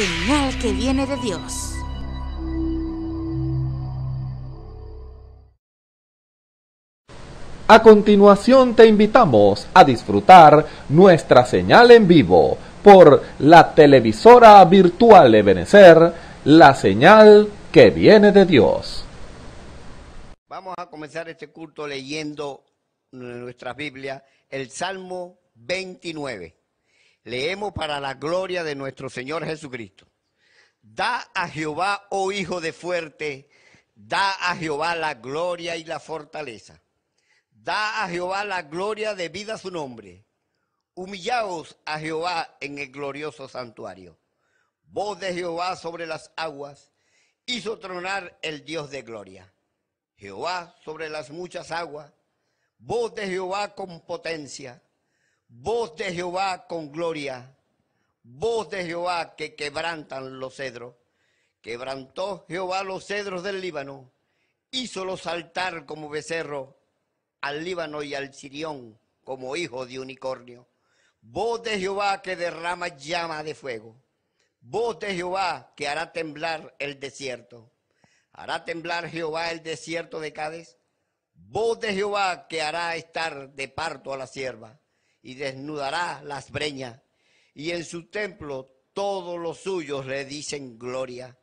señal que viene de Dios. A continuación te invitamos a disfrutar nuestra señal en vivo por la televisora virtual benecer la señal que viene de Dios. Vamos a comenzar este culto leyendo nuestra Biblia, el Salmo 29. Leemos para la gloria de nuestro Señor Jesucristo. Da a Jehová, oh hijo de fuerte, da a Jehová la gloria y la fortaleza. Da a Jehová la gloria debida a su nombre. Humillaos a Jehová en el glorioso santuario. Voz de Jehová sobre las aguas hizo tronar el Dios de gloria. Jehová sobre las muchas aguas. Voz de Jehová con potencia voz de Jehová con gloria, voz de Jehová que quebrantan los cedros. Quebrantó Jehová los cedros del Líbano, hízolos saltar como becerro al Líbano y al Sirión como hijo de unicornio. Voz de Jehová que derrama llama de fuego. Voz de Jehová que hará temblar el desierto. Hará temblar Jehová el desierto de Cádiz. Voz de Jehová que hará estar de parto a la sierva y desnudará las breñas. Y en su templo todos los suyos le dicen gloria.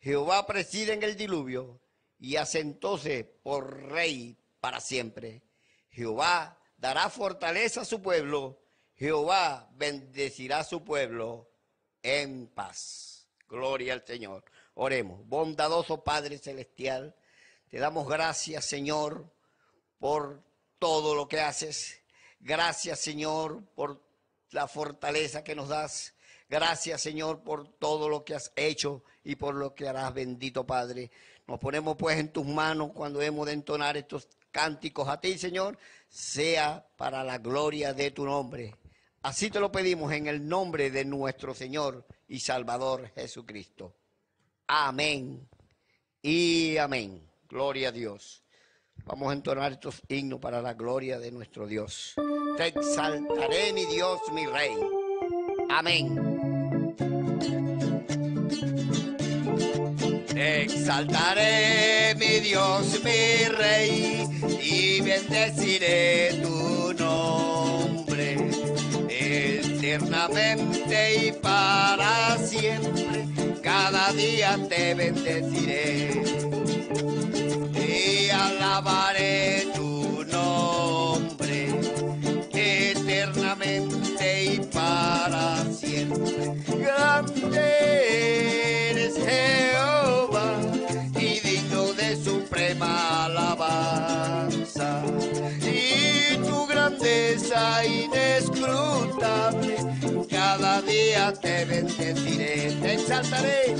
Jehová preside en el diluvio y asentóse por rey para siempre. Jehová dará fortaleza a su pueblo. Jehová bendecirá a su pueblo en paz. Gloria al Señor. Oremos. Bondadoso Padre Celestial, te damos gracias, Señor, por todo lo que haces. Gracias, Señor, por la fortaleza que nos das. Gracias, Señor, por todo lo que has hecho y por lo que harás, bendito Padre. Nos ponemos pues en tus manos cuando hemos de entonar estos cánticos a ti, Señor, sea para la gloria de tu nombre. Así te lo pedimos en el nombre de nuestro Señor y Salvador Jesucristo. Amén y amén. Gloria a Dios. Vamos a entonar estos himnos para la gloria de nuestro Dios. Te exaltaré, mi Dios, mi Rey. Amén. Te exaltaré, mi Dios, mi Rey, y bendeciré tu nombre eternamente y para siempre. Cada día te bendeciré y alabaré tu nombre eternamente y para siempre. Grande eres Jehová y digno de suprema alabanza y tu grandeza inescrutable cada día te bendeciré, te exaltaré,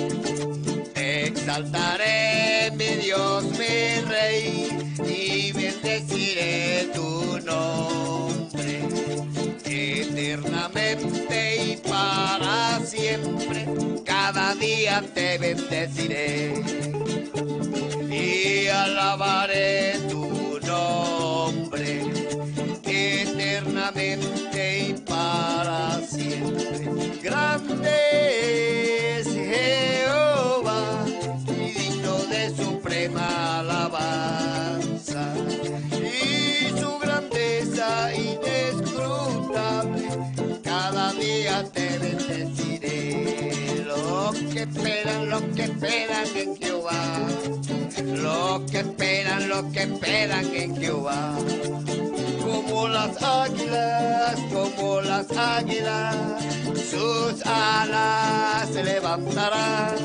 te exaltaré, mi Dios, mi Rey, y bendeciré tu nombre eternamente y para siempre, cada día te bendeciré y alabaré tu nombre eternamente y para siempre es Jehová, digno de suprema alabanza. Y su grandeza indescrutable cada día te lo que esperan, lo que esperan en Cuba. lo que esperan, lo que esperan en Cuba. Como las águilas, como las águilas, sus alas se levantarán.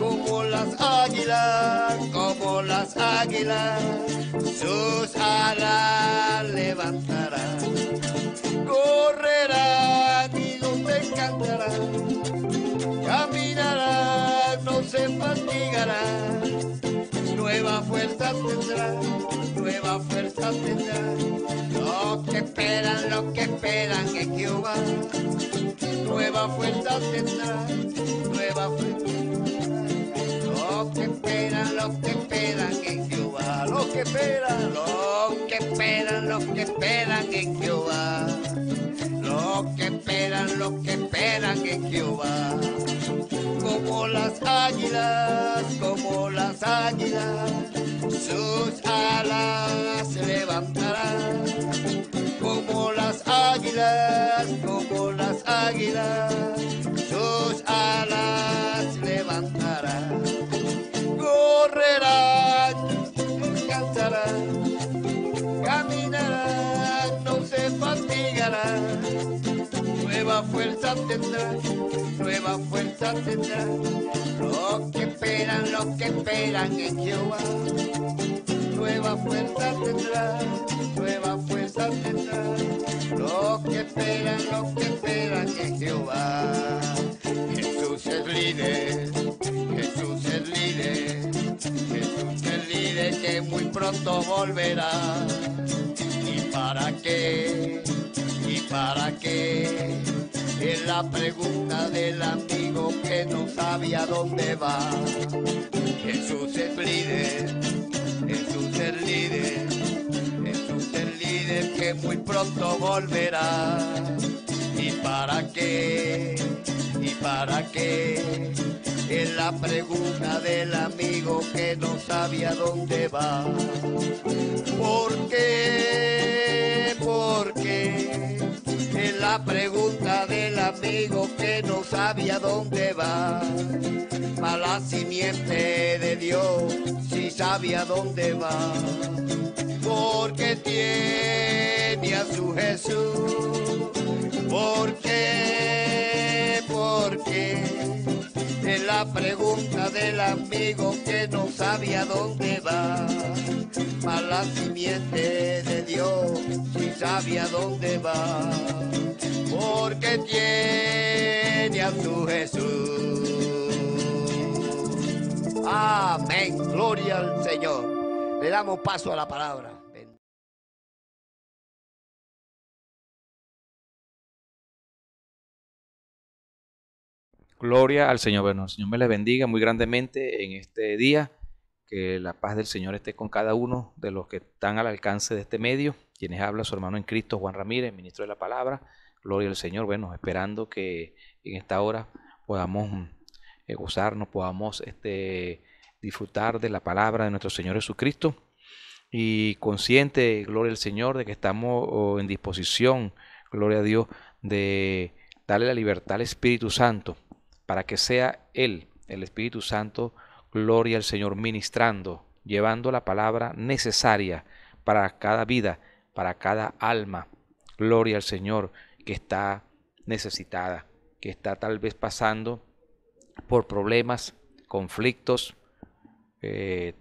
Como las águilas, como las águilas, sus alas levantarán. cantará, caminará, no se fatigará, nueva fuerza tendrá, nueva fuerza tendrá. Los que esperan, los que esperan en que Jehová, nueva fuerza tendrá, nueva fuerza tendrá. Lo que esperan, los que esperan en Jehová, lo que esperan, los que esperan, los que esperan Que Jehová que esperan, lo que esperan en Jehová. Como las águilas, como las águilas, sus alas levantarán. Como las águilas, como las águilas, sus alas levantarán. Correrán, cansarán, caminarán, no se fatigarán fuerza tendrá, nueva fuerza tendrá. Los que esperan, los que esperan en Jehová. Nueva fuerza tendrá, nueva fuerza tendrá. Los que esperan, los que esperan en Jehová. Jesús es líder, Jesús es líder, Jesús es líder que muy pronto volverá. ¿Y para qué? ¿Y para qué? es la pregunta del amigo que no sabía dónde va. Jesús es líder, Jesús es líder, Jesús es líder que muy pronto volverá. ¿Y para qué? ¿Y para qué? Es la pregunta del amigo que no sabía dónde va. ¿Por qué? ¿Por qué? la pregunta del amigo que no sabía dónde va. a la simiente de Dios, si sabía dónde va. Porque tiene a su Jesús. Porque, porque la pregunta del amigo que no sabía dónde va. A la simiente de Dios, si sabía dónde va. Porque tiene a su Jesús. Amén, gloria al Señor. Le damos paso a la palabra. Gloria al Señor. Bueno, el Señor me les bendiga muy grandemente en este día. Que la paz del Señor esté con cada uno de los que están al alcance de este medio. Quienes habla su hermano en Cristo, Juan Ramírez, ministro de la palabra. Gloria al Señor. Bueno, esperando que en esta hora podamos eh, gozarnos, podamos este, disfrutar de la palabra de nuestro Señor Jesucristo y consciente, gloria al Señor, de que estamos oh, en disposición, gloria a Dios, de darle la libertad al Espíritu Santo para que sea Él, el Espíritu Santo, gloria al Señor, ministrando, llevando la palabra necesaria para cada vida, para cada alma. Gloria al Señor que está necesitada, que está tal vez pasando por problemas, conflictos, eh,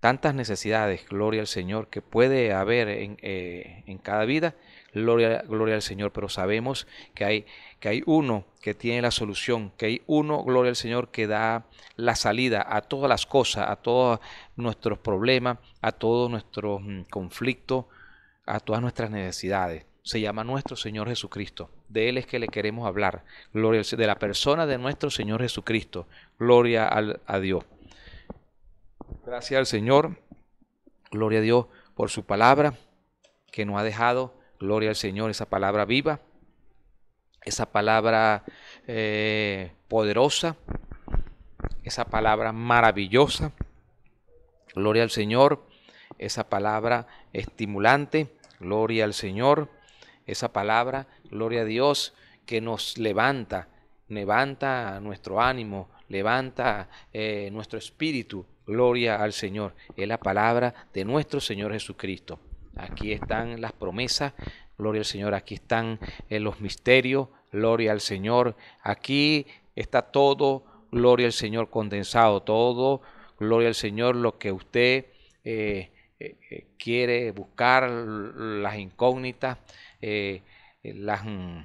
tantas necesidades, gloria al Señor, que puede haber en, eh, en cada vida Gloria, al Señor, pero sabemos que hay, que hay uno que tiene la solución, que hay uno, gloria al Señor, que da la salida a todas las cosas, a todos nuestros problemas, a todos nuestros mm, conflictos, a todas nuestras necesidades. Se llama nuestro Señor Jesucristo. De Él es que le queremos hablar. Gloria de la persona de nuestro Señor Jesucristo. Gloria a Dios. Gracias al Señor. Gloria a Dios por su palabra que nos ha dejado Gloria al Señor, esa palabra viva, esa palabra eh, poderosa, esa palabra maravillosa. Gloria al Señor, esa palabra estimulante. Gloria al Señor, esa palabra, gloria a Dios, que nos levanta, levanta nuestro ánimo, levanta eh, nuestro espíritu. Gloria al Señor. Es la palabra de nuestro Señor Jesucristo. Aquí están las promesas, gloria al Señor, aquí están eh, los misterios, gloria al Señor, aquí está todo, gloria al Señor, condensado, todo, gloria al Señor, lo que usted eh, eh, quiere buscar, las incógnitas, las, mm,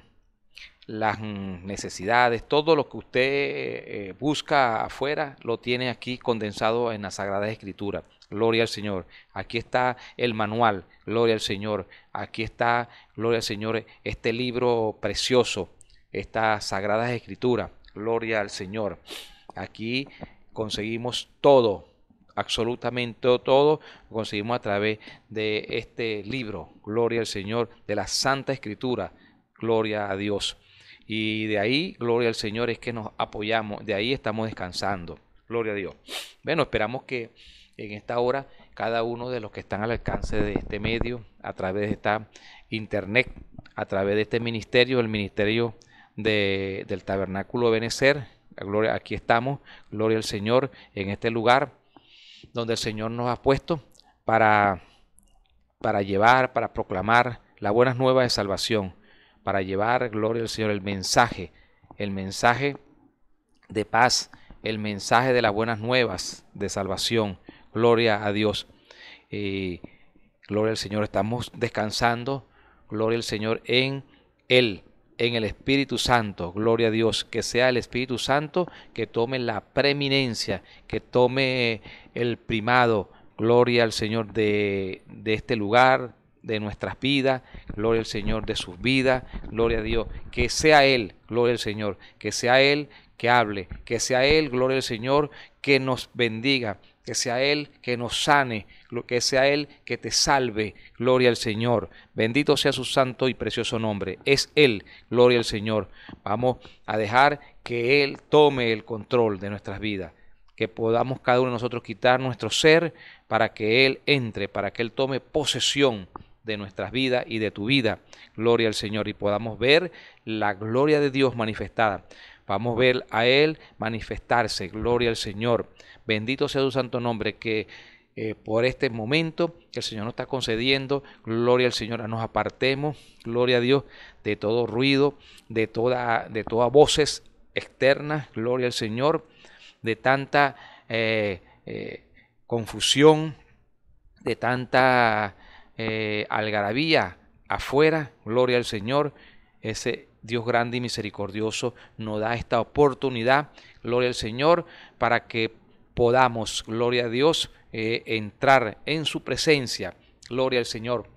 las, mm, necesidades, todo lo que usted busca afuera, lo tiene aquí condensado en la Sagrada Escritura. Gloria al Señor. Aquí está el manual. Gloria al Señor. Aquí está, gloria al Señor, este libro precioso, esta sagrada escritura, Gloria al Señor. Aquí conseguimos todo, absolutamente todo, lo conseguimos a través de este libro. Gloria al Señor, de la Santa Escritura. Gloria a Dios. Y de ahí, gloria al Señor, es que nos apoyamos. De ahí estamos descansando. Gloria a Dios. Bueno, esperamos que en esta hora cada uno de los que están al alcance de este medio, a través de esta internet, a través de este ministerio, el ministerio del tabernáculo Benecer. Gloria, aquí estamos, gloria al Señor, en este lugar donde el Señor nos ha puesto para, para llevar, para proclamar las buenas nuevas de salvación, para llevar, gloria al Señor, el mensaje, el mensaje de paz, el mensaje de las buenas nuevas de salvación. Gloria a Dios. gloria al Señor. Estamos descansando. Gloria al Señor en Él, en el Espíritu Santo. Gloria a Dios. Que sea el Espíritu Santo que tome la preeminencia, que tome el primado. Gloria al Señor de, de este lugar, de nuestras vidas, gloria al Señor de sus vidas, gloria a Dios, que sea Él, gloria al Señor, que sea Él que hable, que sea Él, gloria al Señor, que nos bendiga, que sea Él que nos sane, que sea Él que te salve. Gloria al Señor. Bendito sea su santo y precioso nombre. Es Él, gloria al Señor. Vamos a dejar que Él tome el control de nuestras vidas. Que podamos cada uno de nosotros quitar nuestro ser para que Él entre, para que Él tome posesión de nuestras vidas y de tu vida. Gloria al Señor. Y podamos ver la gloria de Dios manifestada. Vamos a ver a Él manifestarse. Gloria al Señor. Bendito sea tu santo nombre que... Eh, por este momento el Señor nos está concediendo. Gloria al Señor, nos apartemos, gloria a Dios, de todo ruido, de toda, de todas voces externas, gloria al Señor, de tanta eh, eh, confusión, de tanta algarabía afuera, gloria al Señor. Ese Dios grande y misericordioso nos da esta oportunidad, gloria al Señor, para que podamos, gloria a Dios, eh, entrar en su presencia, gloria al Señor.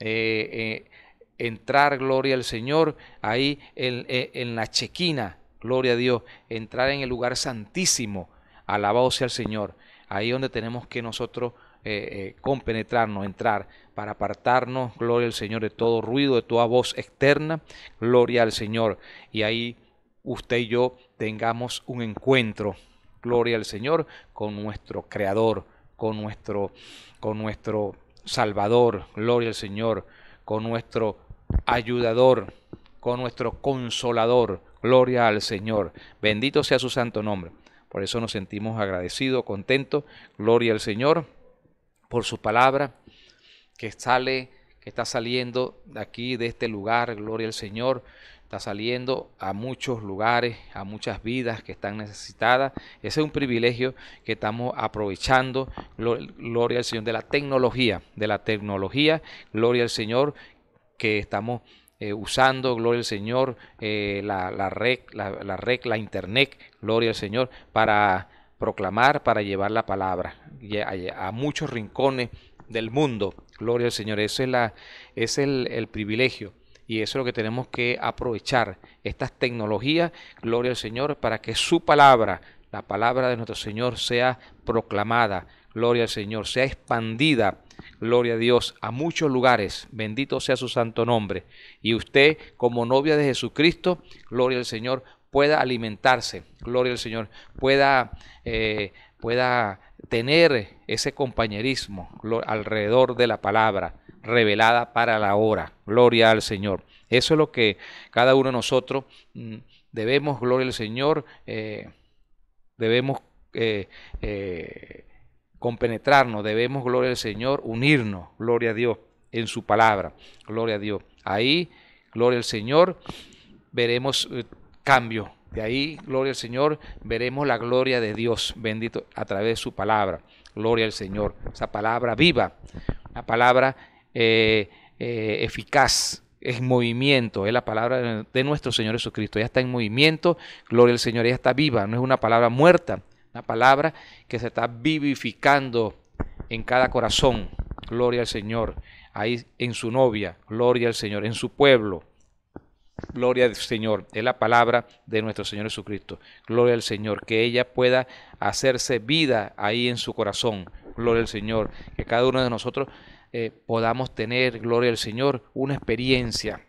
Eh, eh, entrar, gloria al Señor, ahí en, en la chequina, gloria a Dios, entrar en el lugar santísimo, alabado sea el Señor, ahí donde tenemos que nosotros eh, eh, compenetrarnos, entrar, para apartarnos, gloria al Señor, de todo ruido, de toda voz externa, gloria al Señor. Y ahí usted y yo tengamos un encuentro, gloria al Señor, con nuestro Creador, con nuestro, con nuestro Salvador, gloria al Señor, con nuestro ayudador, con nuestro consolador, gloria al Señor. Bendito sea su santo nombre. Por eso nos sentimos agradecidos, contentos, gloria al Señor por su palabra que sale, que está saliendo de aquí, de este lugar, gloria al Señor, está saliendo a muchos lugares, a muchas vidas que están necesitadas. Ese es un privilegio que estamos aprovechando, gloria al Señor, de la tecnología, de la tecnología, gloria al Señor, que estamos eh, usando, gloria al Señor, la, eh, red, la, la red, la internet, gloria al Señor, para proclamar, para llevar la palabra a, muchos rincones del mundo. Gloria al Señor, ese es, la, es el, el privilegio. Y eso es lo que tenemos que aprovechar, estas tecnologías, gloria al Señor, para que su palabra, la palabra de nuestro Señor, sea proclamada, gloria al Señor, sea expandida, gloria a Dios, a muchos lugares, bendito sea su santo nombre. Y usted, como novia de Jesucristo, gloria al Señor, pueda alimentarse, gloria al Señor, pueda, eh, pueda tener ese compañerismo alrededor de la palabra revelada para la hora. Gloria al Señor. Eso es lo que cada uno de nosotros mm, debemos, gloria al Señor, eh, debemos eh, compenetrarnos, debemos, gloria al Señor, unirnos, gloria a Dios, en su palabra, gloria a Dios. Ahí, gloria al Señor, veremos cambio. De ahí, gloria al Señor, veremos la gloria de Dios, bendito, a través de su palabra. Gloria al Señor. Esa palabra viva, la palabra eh, eh, eficaz, es movimiento, es la palabra de nuestro Señor Jesucristo. ya está en movimiento, gloria al Señor, ella está viva, no es una palabra muerta, una palabra que se está vivificando en cada corazón, gloria al Señor, ahí en su novia, gloria al Señor, en su pueblo. Gloria al Señor, es la palabra de nuestro Señor Jesucristo. Gloria al Señor, que ella pueda hacerse vida ahí en su corazón. Gloria al Señor, que cada uno de nosotros eh, podamos tener, gloria al Señor, una experiencia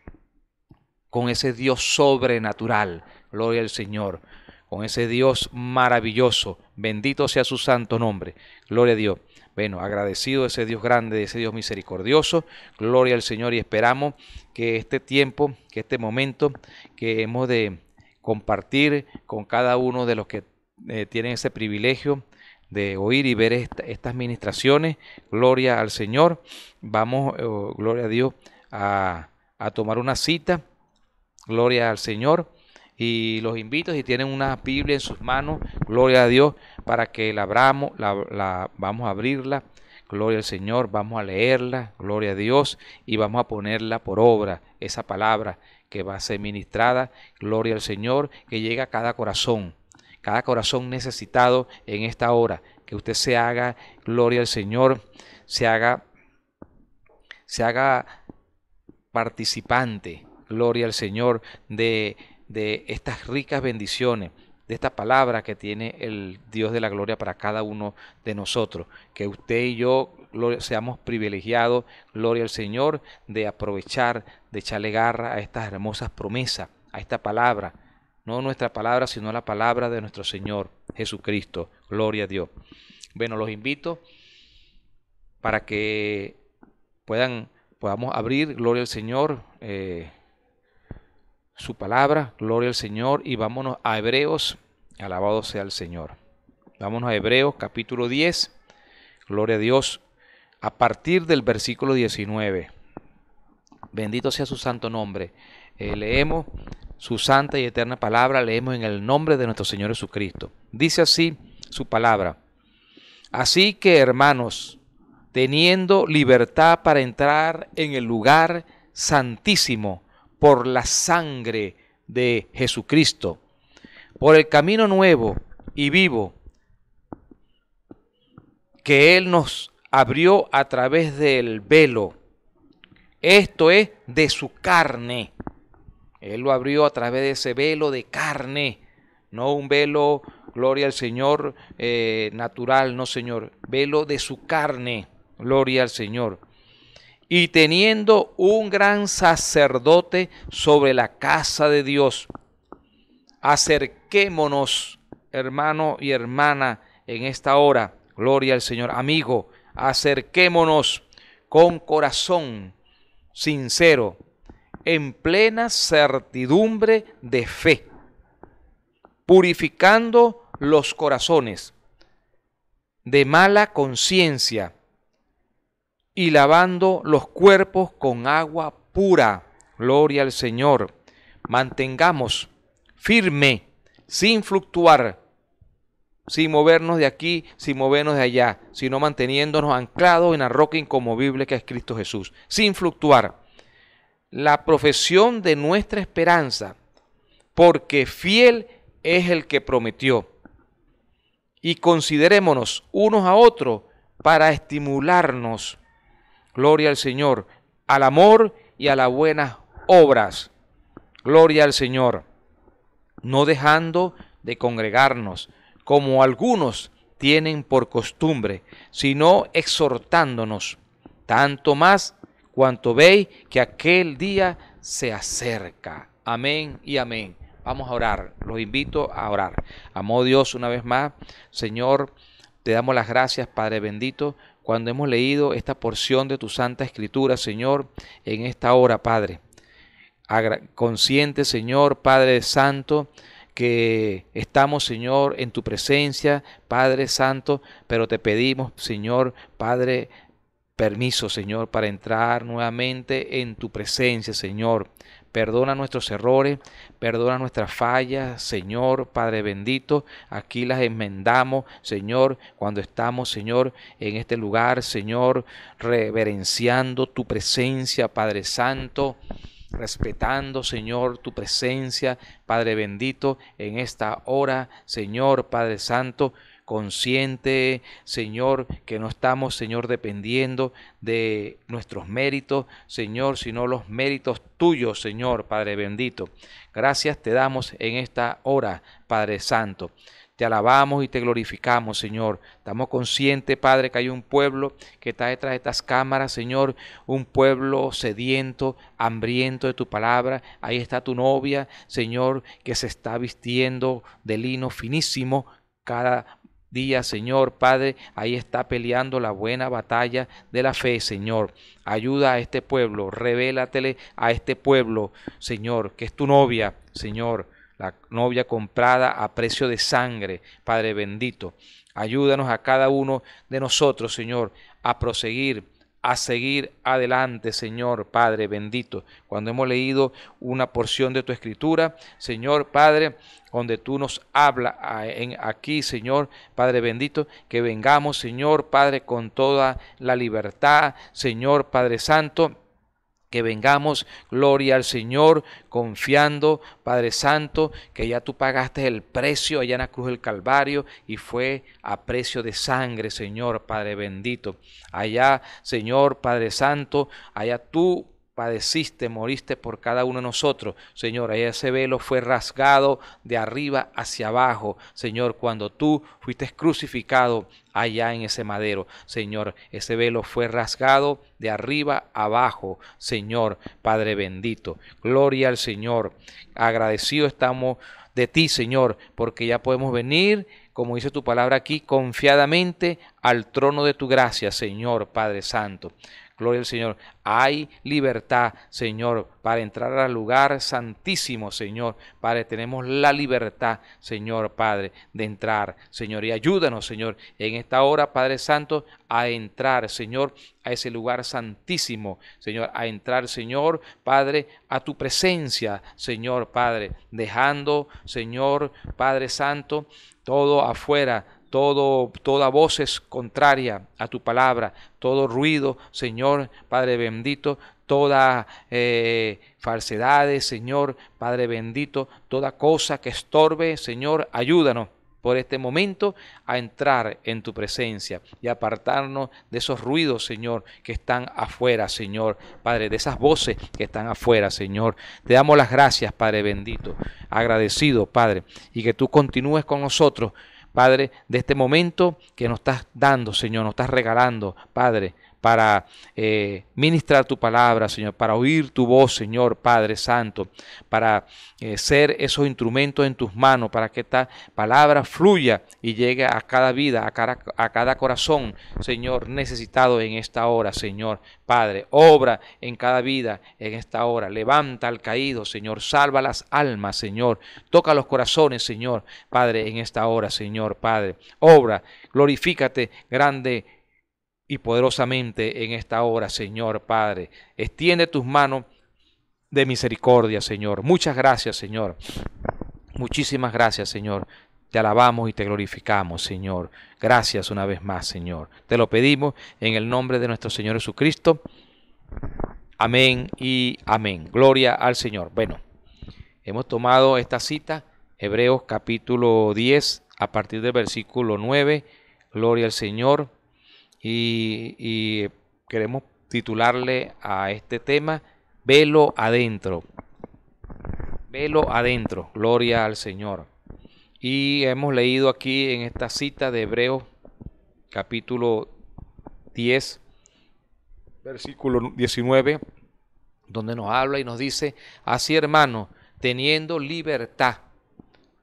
con ese Dios sobrenatural. Gloria al Señor, con ese Dios maravilloso. Bendito sea su santo nombre. Gloria a Dios. Bueno, agradecido ese Dios grande, ese Dios misericordioso. Gloria al Señor y esperamos que este tiempo, que este momento que hemos de compartir con cada uno de los que eh, tienen ese privilegio de oír y ver estas ministraciones. Gloria al Señor. Vamos, oh, gloria a Dios, a, a tomar una cita. Gloria al Señor y los invito, si tienen una Biblia en sus manos, gloria a Dios, para que la abramos, la, vamos a abrirla, gloria al Señor, vamos a leerla, gloria a Dios, y vamos a ponerla por obra, esa palabra que va a ser ministrada, gloria al Señor, que llega a cada corazón, cada corazón necesitado en esta hora, que usted se haga, gloria al Señor, se haga, se haga participante, gloria al Señor, de de estas ricas bendiciones, de esta palabra que tiene el Dios de la gloria para cada uno de nosotros. Que usted y yo seamos privilegiados, gloria al Señor, de aprovechar, de echarle garra a estas hermosas promesas, a esta palabra. No nuestra palabra, sino la palabra de nuestro Señor Jesucristo. Gloria a Dios. Bueno, los invito para que puedan, podamos abrir, gloria al Señor, eh, su palabra. Gloria al Señor. Y vámonos a Hebreos. Alabado sea el Señor. Vámonos a Hebreos capítulo 10. Gloria a Dios. A partir del versículo 19. Bendito sea su santo nombre. Eh, leemos su santa y eterna palabra. Leemos en el nombre de nuestro Señor Jesucristo. Dice así su palabra. Así que hermanos, teniendo libertad para entrar en el lugar santísimo por la sangre de Jesucristo, por el camino nuevo y vivo que Él nos abrió a través del velo. Esto es de su carne. Él lo abrió a través de ese velo de carne, no un velo, gloria al Señor, eh, natural, no Señor, velo de su carne, gloria al Señor y teniendo un gran sacerdote sobre la casa de Dios. Acerquémonos, hermano y hermana, en esta hora. Gloria al Señor. Amigo, acerquémonos con corazón sincero, en plena certidumbre de fe, purificando los corazones de mala conciencia y lavando los cuerpos con agua pura. Gloria al Señor. Mantengamos firme, sin fluctuar, sin movernos de aquí, sin movernos de allá, sino manteniéndonos anclados en la roca incomovible que es Cristo Jesús, sin fluctuar. La profesión de nuestra esperanza, porque fiel es el que prometió. Y considerémonos unos a otros para estimularnos Gloria al Señor. Al amor y a las buenas obras. Gloria al Señor. No dejando de congregarnos, como algunos tienen por costumbre, sino exhortándonos, tanto más cuanto veis que aquel día se acerca. Amén y amén. Vamos a orar, los invito a orar. Amó Dios una vez más, Señor, te damos las gracias, Padre bendito, cuando hemos leído esta porción de tu Santa Escritura, Señor, en esta hora, Padre. Consciente, Señor, Padre Santo, que estamos, Señor, en tu presencia, Padre Santo, pero te pedimos, Señor, Padre, permiso, Señor, para entrar nuevamente en tu presencia, Señor. Perdona nuestros errores, Perdona nuestras fallas, Señor, Padre bendito. Aquí las enmendamos, Señor, cuando estamos, Señor, en este lugar, Señor, reverenciando tu presencia, Padre Santo respetando, Señor, tu presencia, Padre bendito, en esta hora, Señor, Padre Santo, consciente, Señor, que no estamos, Señor, dependiendo de nuestros méritos, Señor, sino los méritos tuyos, Señor, Padre bendito. Gracias te damos en esta hora, Padre Santo. Te alabamos y te glorificamos, Señor. Estamos conscientes, Padre, que hay un pueblo que está detrás de estas cámaras, Señor. Un pueblo sediento, hambriento de tu palabra. Ahí está tu novia, Señor, que se está vistiendo de lino finísimo cada día, Señor. Padre, ahí está peleando la buena batalla de la fe, Señor. Ayuda a este pueblo, revélatele a este pueblo, Señor, que es tu novia, Señor, la novia comprada a precio de sangre, Padre bendito. Ayúdanos a cada uno de nosotros, Señor, a proseguir a seguir adelante, Señor Padre bendito. Cuando hemos leído una porción de tu escritura, Señor Padre, donde tú nos hablas aquí, Señor Padre bendito, que vengamos, Señor Padre, con toda la libertad, Señor Padre Santo que vengamos, gloria al Señor, confiando, Padre Santo, que ya tú pagaste el precio allá en la cruz del Calvario y fue a precio de sangre, Señor, Padre bendito. Allá, Señor, Padre Santo, allá tú padeciste, moriste por cada uno de nosotros. Señor, ese velo fue rasgado de arriba hacia abajo. Señor, cuando tú fuiste crucificado allá en ese madero. Señor, ese velo fue rasgado de arriba abajo. Señor, Padre bendito. Gloria al Señor. Agradecido estamos de ti, Señor, porque ya podemos venir como dice tu palabra aquí, confiadamente al trono de tu gracia, Señor Padre Santo. Gloria al Señor. Hay libertad, Señor, para entrar al lugar santísimo, Señor. Padre, tenemos la libertad, Señor, Padre, de entrar, Señor. Y ayúdanos, Señor, en esta hora, Padre Santo, a entrar, Señor, a ese lugar santísimo, Señor, a entrar, Señor, Padre, a tu presencia, Señor, Padre, dejando, Señor, Padre Santo, todo afuera, todo, toda voz es contraria a tu palabra, todo ruido, Señor, Padre bendito, toda eh, falsedades, Señor, Padre bendito, toda cosa que estorbe, Señor, ayúdanos por este momento a entrar en tu presencia y apartarnos de esos ruidos, Señor, que están afuera, Señor, Padre, de esas voces que están afuera, Señor. Te damos las gracias, Padre bendito, agradecido, Padre, y que tú continúes con nosotros Padre, de este momento que nos estás dando, Señor, nos estás regalando, Padre, para eh, ministrar tu palabra, Señor, para oír tu voz, Señor Padre Santo, para eh, ser esos instrumentos en tus manos, para que esta palabra fluya y llegue a cada vida, a cada, a cada corazón, Señor, necesitado en esta hora, Señor Padre. Obra en cada vida en esta hora. Levanta al caído, Señor. Salva las almas, Señor. Toca los corazones, Señor, Padre, en esta hora, Señor, Padre. Obra, glorifícate, grande y poderosamente en esta hora, Señor Padre. Extiende tus manos de misericordia, Señor. Muchas gracias, Señor. Muchísimas gracias, Señor. Te alabamos y te glorificamos, Señor. Gracias una vez más, Señor. Te lo pedimos en el nombre de nuestro Señor Jesucristo. Amén y amén. Gloria al Señor. Bueno, hemos tomado esta cita, Hebreos capítulo 10, a partir del versículo 9. Gloria al Señor y, queremos titularle a este tema Velo adentro. Velo adentro, gloria al Señor. Y hemos leído aquí en esta cita de Hebreos capítulo 10, versículo 19, donde nos habla y nos dice, así hermano teniendo libertad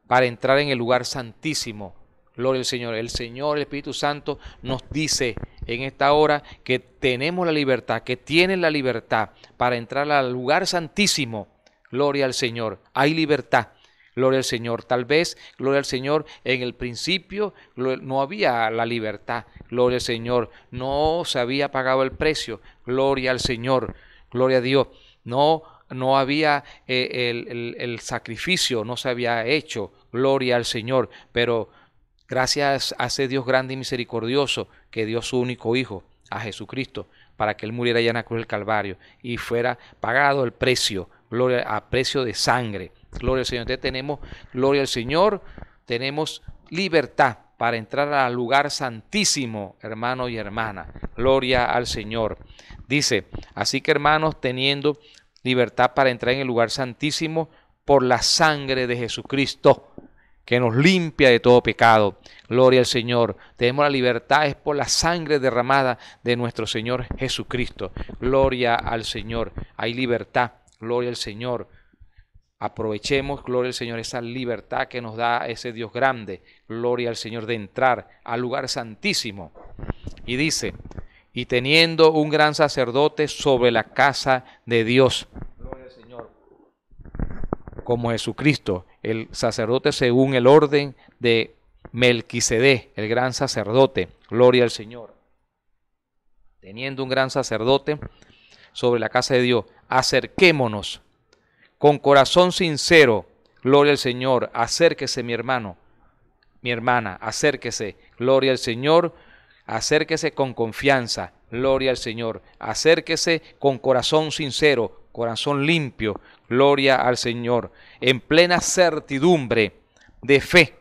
para entrar en el lugar santísimo Gloria al Señor. El Señor, el Espíritu Santo, nos dice en esta hora que tenemos la libertad, que tienen la libertad para entrar al lugar santísimo. Gloria al Señor. Hay libertad. Gloria al Señor. Tal vez, gloria al Señor, en el principio no había la libertad. Gloria al Señor. No se había pagado el precio. Gloria al Señor. Gloria a Dios. No, no había eh, el, el sacrificio, no se había hecho. Gloria al Señor. Pero Gracias a ese Dios grande y misericordioso que dio su único Hijo, a Jesucristo, para que Él muriera allá en la cruz del Calvario y fuera pagado el precio, gloria a precio de sangre. Gloria al Señor. Entonces tenemos, gloria al Señor, tenemos libertad para entrar al lugar santísimo, hermano y hermana. Gloria al Señor. Dice, así que hermanos, teniendo libertad para entrar en el lugar santísimo por la sangre de Jesucristo, que nos limpia de todo pecado. Gloria al Señor. Tenemos la libertad, es por la sangre derramada de nuestro Señor Jesucristo. Gloria al Señor. Hay libertad. Gloria al Señor. Aprovechemos, gloria al Señor, esa libertad que nos da ese Dios grande. Gloria al Señor de entrar al lugar santísimo. Y dice, y teniendo un gran sacerdote sobre la casa de Dios. Gloria al Señor. Como Jesucristo el sacerdote según el orden de Melquisede, el gran sacerdote. Gloria al Señor. Teniendo un gran sacerdote sobre la casa de Dios, acerquémonos con corazón sincero. Gloria al Señor. Acérquese, mi hermano, mi hermana, acérquese. Gloria al Señor. Acérquese con confianza. Gloria al Señor. Acérquese con corazón sincero, corazón limpio. Gloria al Señor. En plena certidumbre de fe.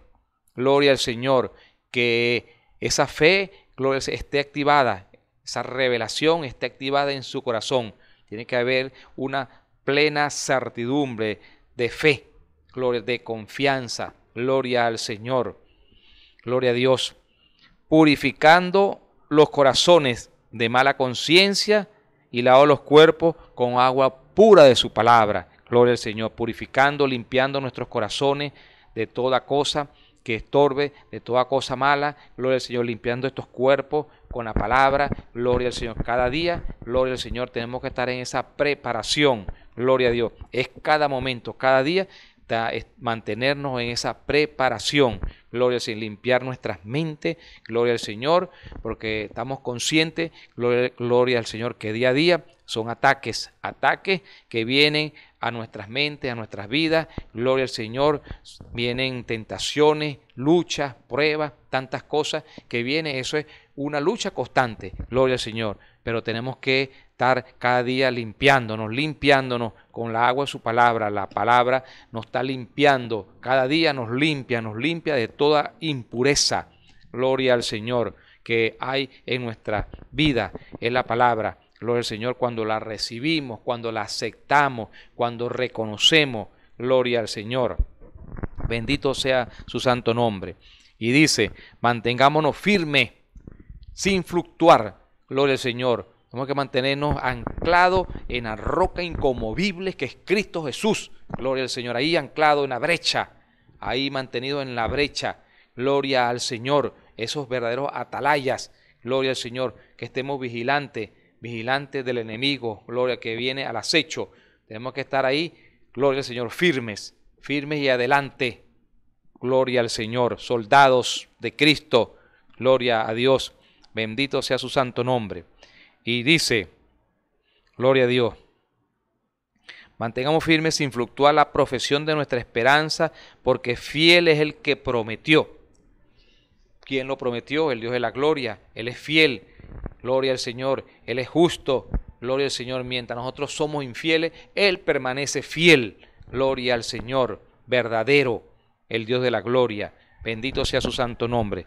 Gloria al Señor. Que esa fe, esté activada. Esa revelación esté activada en su corazón. Tiene que haber una plena certidumbre de fe. Gloria, de confianza. Gloria al Señor. Gloria a Dios. Purificando los corazones de mala conciencia y lavó los cuerpos con agua pura de su palabra. Gloria al Señor, purificando, limpiando nuestros corazones de toda cosa que estorbe, de toda cosa mala. Gloria al Señor, limpiando estos cuerpos con la palabra. Gloria al Señor, cada día. Gloria al Señor, tenemos que estar en esa preparación. Gloria a Dios. Es cada momento, cada día mantenernos en esa preparación. Gloria al Señor, limpiar nuestras mentes. Gloria al Señor, porque estamos conscientes. Gloria, gloria al Señor, que día a día son ataques, ataques que vienen a nuestras mentes, a nuestras vidas. Gloria al Señor. Vienen tentaciones, luchas, pruebas, tantas cosas que vienen, Eso es una lucha constante. Gloria al Señor. Pero tenemos que estar cada día limpiándonos, limpiándonos con la agua de su palabra. La palabra nos está limpiando. Cada día nos limpia, nos limpia de toda impureza. Gloria al Señor que hay en nuestra vida, es la palabra. Gloria al Señor cuando la recibimos, cuando la aceptamos, cuando reconocemos. Gloria al Señor. Bendito sea su santo nombre. Y dice, mantengámonos firmes, sin fluctuar. Gloria al Señor. Tenemos que mantenernos anclados en la roca incomovible que es Cristo Jesús. Gloria al Señor. Ahí anclado en la brecha. Ahí mantenido en la brecha. Gloria al Señor. Esos verdaderos atalayas. Gloria al Señor. Que estemos vigilantes vigilantes del enemigo, gloria, que viene al acecho. Tenemos que estar ahí, gloria al Señor, firmes, firmes y adelante. Gloria al Señor, soldados de Cristo, gloria a Dios, bendito sea su santo nombre. Y dice, gloria a Dios, mantengamos firmes sin fluctuar la profesión de nuestra esperanza, porque fiel es el que prometió. ¿Quién lo prometió? El Dios de la gloria, Él es fiel Gloria al Señor, Él es justo. Gloria al Señor, mientras nosotros somos infieles, Él permanece fiel. Gloria al Señor, verdadero, el Dios de la gloria. Bendito sea su santo nombre.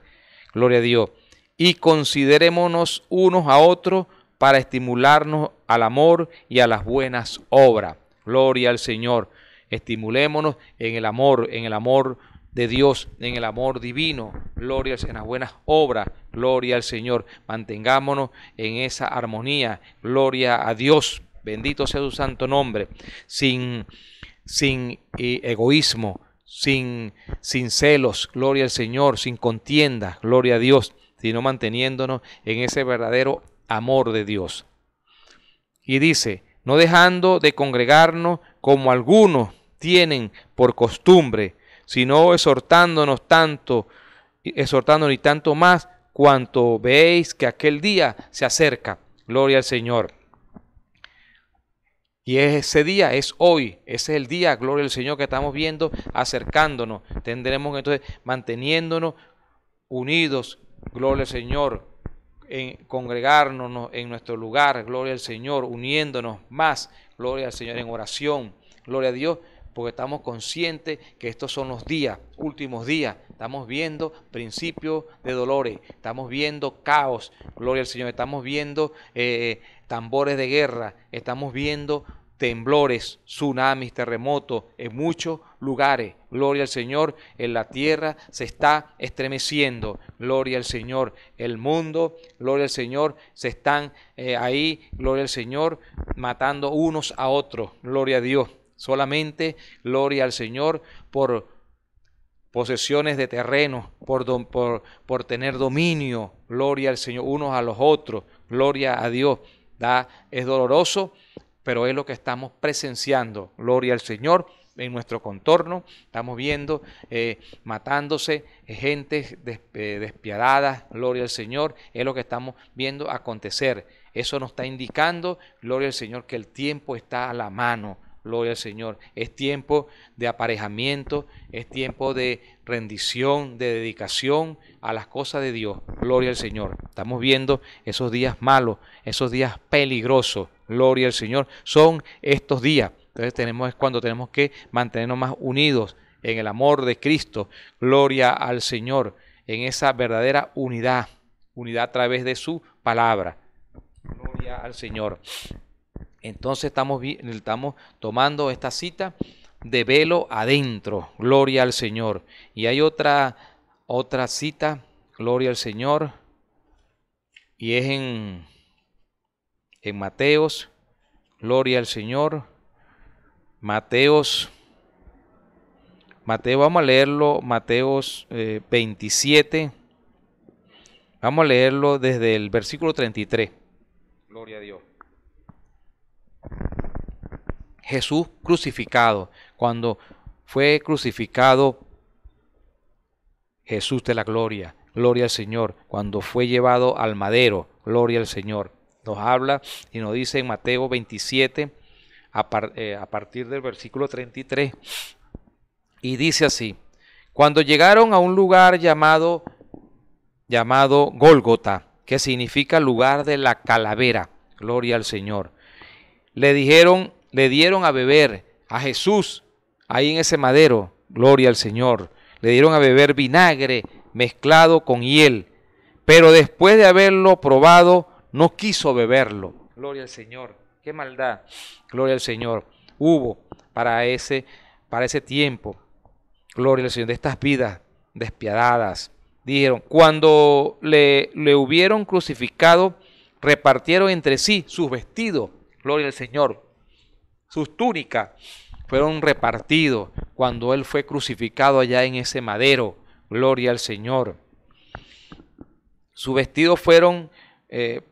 Gloria a Dios. Y considerémonos unos a otros para estimularnos al amor y a las buenas obras. Gloria al Señor. Estimulémonos en el amor, en el amor de Dios, en el amor divino. Gloria en las buenas obras. Gloria al Señor. Mantengámonos en esa armonía. Gloria a Dios. Bendito sea su santo nombre. Sin, sin eh, egoísmo, sin, sin celos. Gloria al Señor. Sin contienda. Gloria a Dios. Sino manteniéndonos en ese verdadero amor de Dios. Y dice, no dejando de congregarnos como algunos tienen por costumbre, sino exhortándonos tanto, exhortándonos y tanto más cuanto veis que aquel día se acerca. Gloria al Señor. Y ese día es hoy, ese es el día, gloria al Señor, que estamos viendo, acercándonos. Tendremos entonces manteniéndonos unidos, gloria al Señor, en congregarnos en nuestro lugar, gloria al Señor, uniéndonos más, gloria al Señor, en oración, gloria a Dios, porque estamos conscientes que estos son los días, últimos días. Estamos viendo principios de dolores, estamos viendo caos, gloria al Señor, estamos viendo eh, tambores de guerra, estamos viendo temblores, tsunamis, terremotos en muchos lugares. Gloria al Señor, en la tierra se está estremeciendo. Gloria al Señor, el mundo, gloria al Señor, se están eh, ahí, gloria al Señor, matando unos a otros. Gloria a Dios. Solamente gloria al Señor por posesiones de terreno, por, tener dominio, gloria al Señor, unos a los otros, gloria a Dios. Da, es doloroso, pero es lo que estamos presenciando, gloria al Señor. En nuestro contorno estamos viendo eh, matándose eh, gentes eh, despiadadas, gloria al Señor, es lo que estamos viendo acontecer. Eso nos está indicando, gloria al Señor, que el tiempo está a la mano, Gloria al Señor. Es tiempo de aparejamiento, es tiempo de rendición, de dedicación a las cosas de Dios. Gloria al Señor. Estamos viendo esos días malos, esos días peligrosos. Gloria al Señor. Son estos días. Entonces tenemos es cuando tenemos que mantenernos más unidos en el amor de Cristo. Gloria al Señor. En esa verdadera unidad. Unidad a través de su palabra. Gloria al Señor. Entonces estamos, estamos tomando esta cita de velo adentro, gloria al Señor. Y hay otra, otra cita, gloria al Señor, y es en, en Mateos, gloria al Señor, Mateos, Mateo, vamos a leerlo, Mateos 27, eh, vamos a leerlo desde el versículo 33, gloria a Dios. Jesús crucificado, cuando fue crucificado Jesús de la gloria, gloria al Señor, cuando fue llevado al madero, gloria al Señor. Nos habla y nos dice en Mateo 27, eh, a, partir del versículo 33, y dice así, cuando llegaron a un lugar llamado, llamado Gólgota, que significa lugar de la calavera, gloria al Señor, le dijeron le dieron a beber a Jesús ahí en ese madero, gloria al Señor, le dieron a beber vinagre mezclado con hiel, pero después de haberlo probado, no quiso beberlo. Gloria al Señor, qué maldad, gloria al Señor, hubo para ese, para ese tiempo, gloria al Señor, de estas vidas despiadadas. Dijeron, cuando le, le hubieron crucificado, repartieron entre sí sus vestidos, gloria al Señor, sus túnicas fueron repartidos cuando Él fue crucificado allá en ese madero. Gloria al Señor. Sus vestidos fueron eh,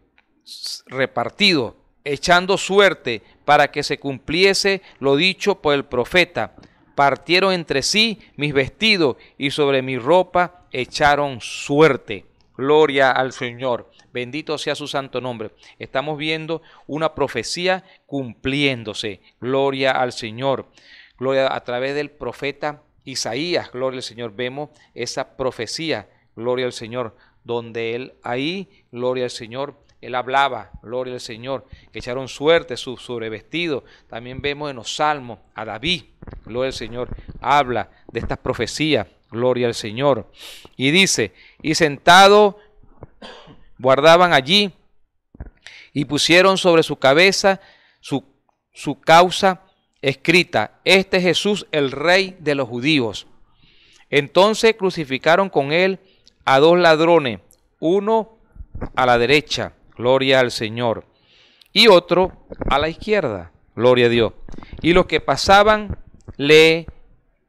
repartidos, echando suerte para que se cumpliese lo dicho por el profeta. Partieron entre sí mis vestidos y sobre mi ropa echaron suerte. Gloria al Señor. Bendito sea su santo nombre. Estamos viendo una profecía cumpliéndose. Gloria al Señor. Gloria a través del profeta Isaías. Gloria al Señor. Vemos esa profecía. Gloria al Señor. Donde él ahí, gloria al Señor, él hablaba, gloria al Señor, que echaron suerte su vestido. También vemos en los salmos a David, gloria al Señor, habla de estas profecías, gloria al Señor. Y dice, y sentado guardaban allí y pusieron sobre su cabeza su, su causa escrita, este Jesús el rey de los judíos. Entonces crucificaron con él a dos ladrones, uno a la derecha, gloria al Señor, y otro a la izquierda, gloria a Dios. Y los que pasaban le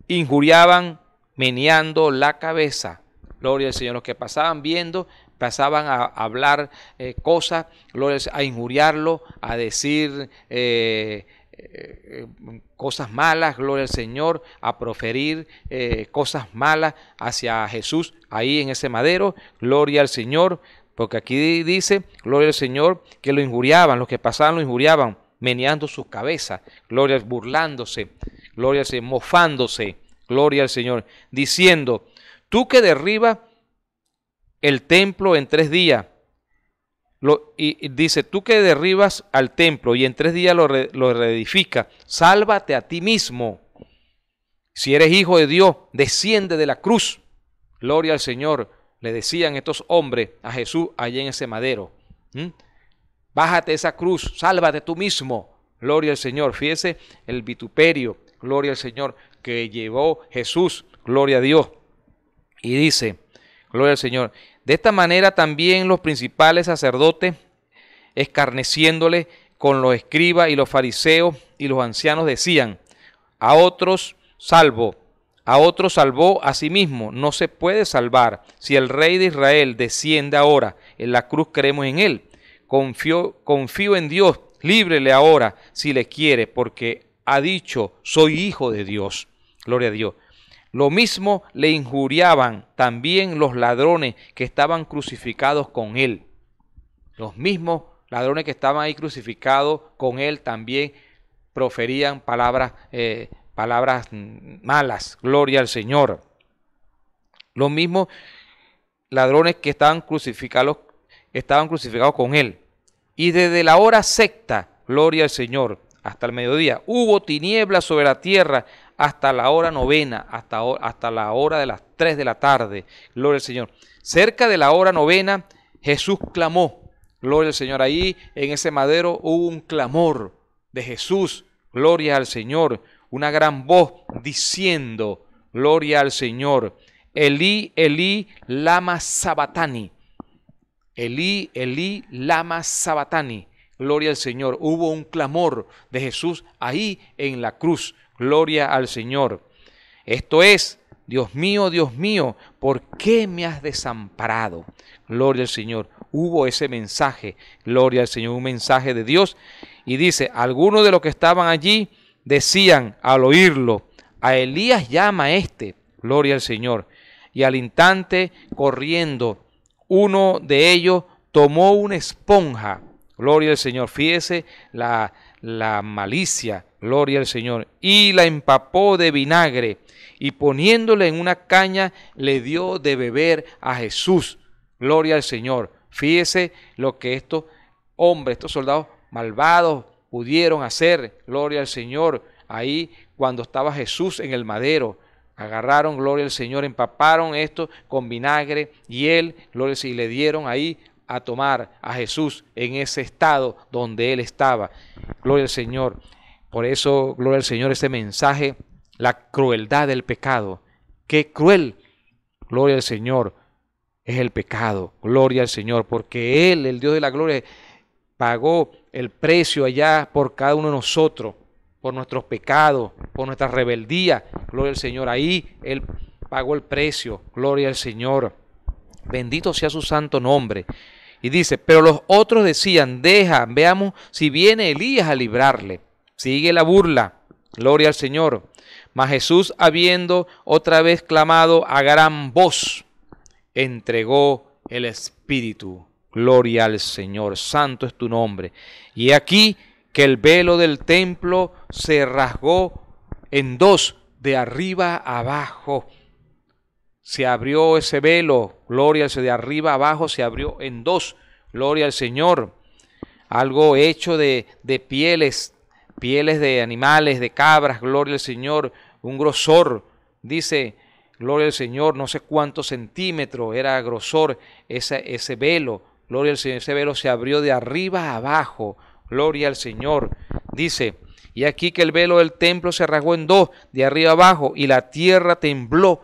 injuriaban meneando la cabeza gloria al Señor, los que pasaban viendo, pasaban a hablar eh, cosas, gloria a injuriarlo, a decir eh, eh, cosas malas, gloria al Señor, a proferir cosas malas hacia Jesús ahí en ese madero, gloria al Señor, porque aquí dice, gloria al Señor, que lo injuriaban, los que pasaban lo injuriaban, meneando sus cabezas, gloria, burlándose, gloria al Señor, mofándose, gloria al Señor, diciendo, Tú que derriba el templo en tres días. Lo, y, dice, tú que derribas al templo y en tres días lo, reedifica, sálvate a ti mismo. Si eres hijo de Dios, desciende de la cruz. Gloria al Señor, le decían estos hombres a Jesús allí en ese madero. ¿Mm? Bájate esa cruz, sálvate tú mismo. Gloria al Señor. Fíjese el vituperio, gloria al Señor, que llevó Jesús. Gloria a Dios. Y dice, gloria al Señor, de esta manera también los principales sacerdotes, escarneciéndole con los escribas y los fariseos y los ancianos, decían, a otros salvo, a otros salvó a sí mismo, no se puede salvar. Si el rey de Israel desciende ahora, en la cruz creemos en él. Confío, confío en Dios, líbrele ahora si le quiere, porque ha dicho, soy hijo de Dios. Gloria a Dios. Lo mismo le injuriaban también los ladrones que estaban crucificados con él. Los mismos ladrones que estaban ahí crucificados con él también proferían palabras, eh, palabras malas. Gloria al Señor. Los mismos ladrones que estaban crucificados, estaban crucificados con él. Y desde la hora sexta, gloria al Señor, hasta el mediodía, hubo tinieblas sobre la tierra hasta la hora novena, hasta, hasta la hora de las tres de la tarde. Gloria al Señor. Cerca de la hora novena, Jesús clamó. Gloria al Señor. Ahí en ese madero hubo un clamor de Jesús. Gloria al Señor. Una gran voz diciendo, Gloria al Señor. Elí, Elí, lama sabatani. Elí, Elí, lama sabatani. Gloria al Señor. Hubo un clamor de Jesús ahí en la cruz. Gloria al Señor. Esto es, Dios mío, Dios mío, ¿por qué me has desamparado? Gloria al Señor. Hubo ese mensaje, gloria al Señor, un mensaje de Dios. Y dice, algunos de los que estaban allí decían al oírlo, a Elías llama a este, gloria al Señor. Y al instante, corriendo, uno de ellos tomó una esponja, gloria al Señor. Fíjese la, la malicia, Gloria al Señor. Y la empapó de vinagre y poniéndole en una caña le dio de beber a Jesús. Gloria al Señor. Fíjese lo que estos hombres, estos soldados malvados pudieron hacer. Gloria al Señor. Ahí cuando estaba Jesús en el madero. Agarraron, gloria al Señor, empaparon esto con vinagre y él, gloria y le dieron ahí a tomar a Jesús en ese estado donde él estaba. Gloria al Señor. Por eso, gloria al Señor, este mensaje, la crueldad del pecado. Qué cruel, gloria al Señor, es el pecado. Gloria al Señor, porque Él, el Dios de la gloria, pagó el precio allá por cada uno de nosotros, por nuestros pecados, por nuestra rebeldía. Gloria al Señor, ahí Él pagó el precio. Gloria al Señor. Bendito sea su santo nombre. Y dice, pero los otros decían, deja, veamos si viene Elías a librarle. Sigue la burla. Gloria al Señor. Mas Jesús, habiendo otra vez clamado a gran voz, entregó el Espíritu. Gloria al Señor. Santo es tu nombre. Y aquí que el velo del templo se rasgó en dos, de arriba abajo. Se abrió ese velo, gloria al Señor, de arriba abajo se abrió en dos, gloria al Señor. Algo hecho de, de pieles pieles de animales, de cabras, gloria al Señor, un grosor, dice, gloria al Señor, no sé cuántos centímetros era grosor ese, velo, gloria al Señor, ese velo se abrió de arriba abajo, gloria al Señor, dice, y aquí que el velo del templo se rasgó en dos, de arriba abajo, y la tierra tembló.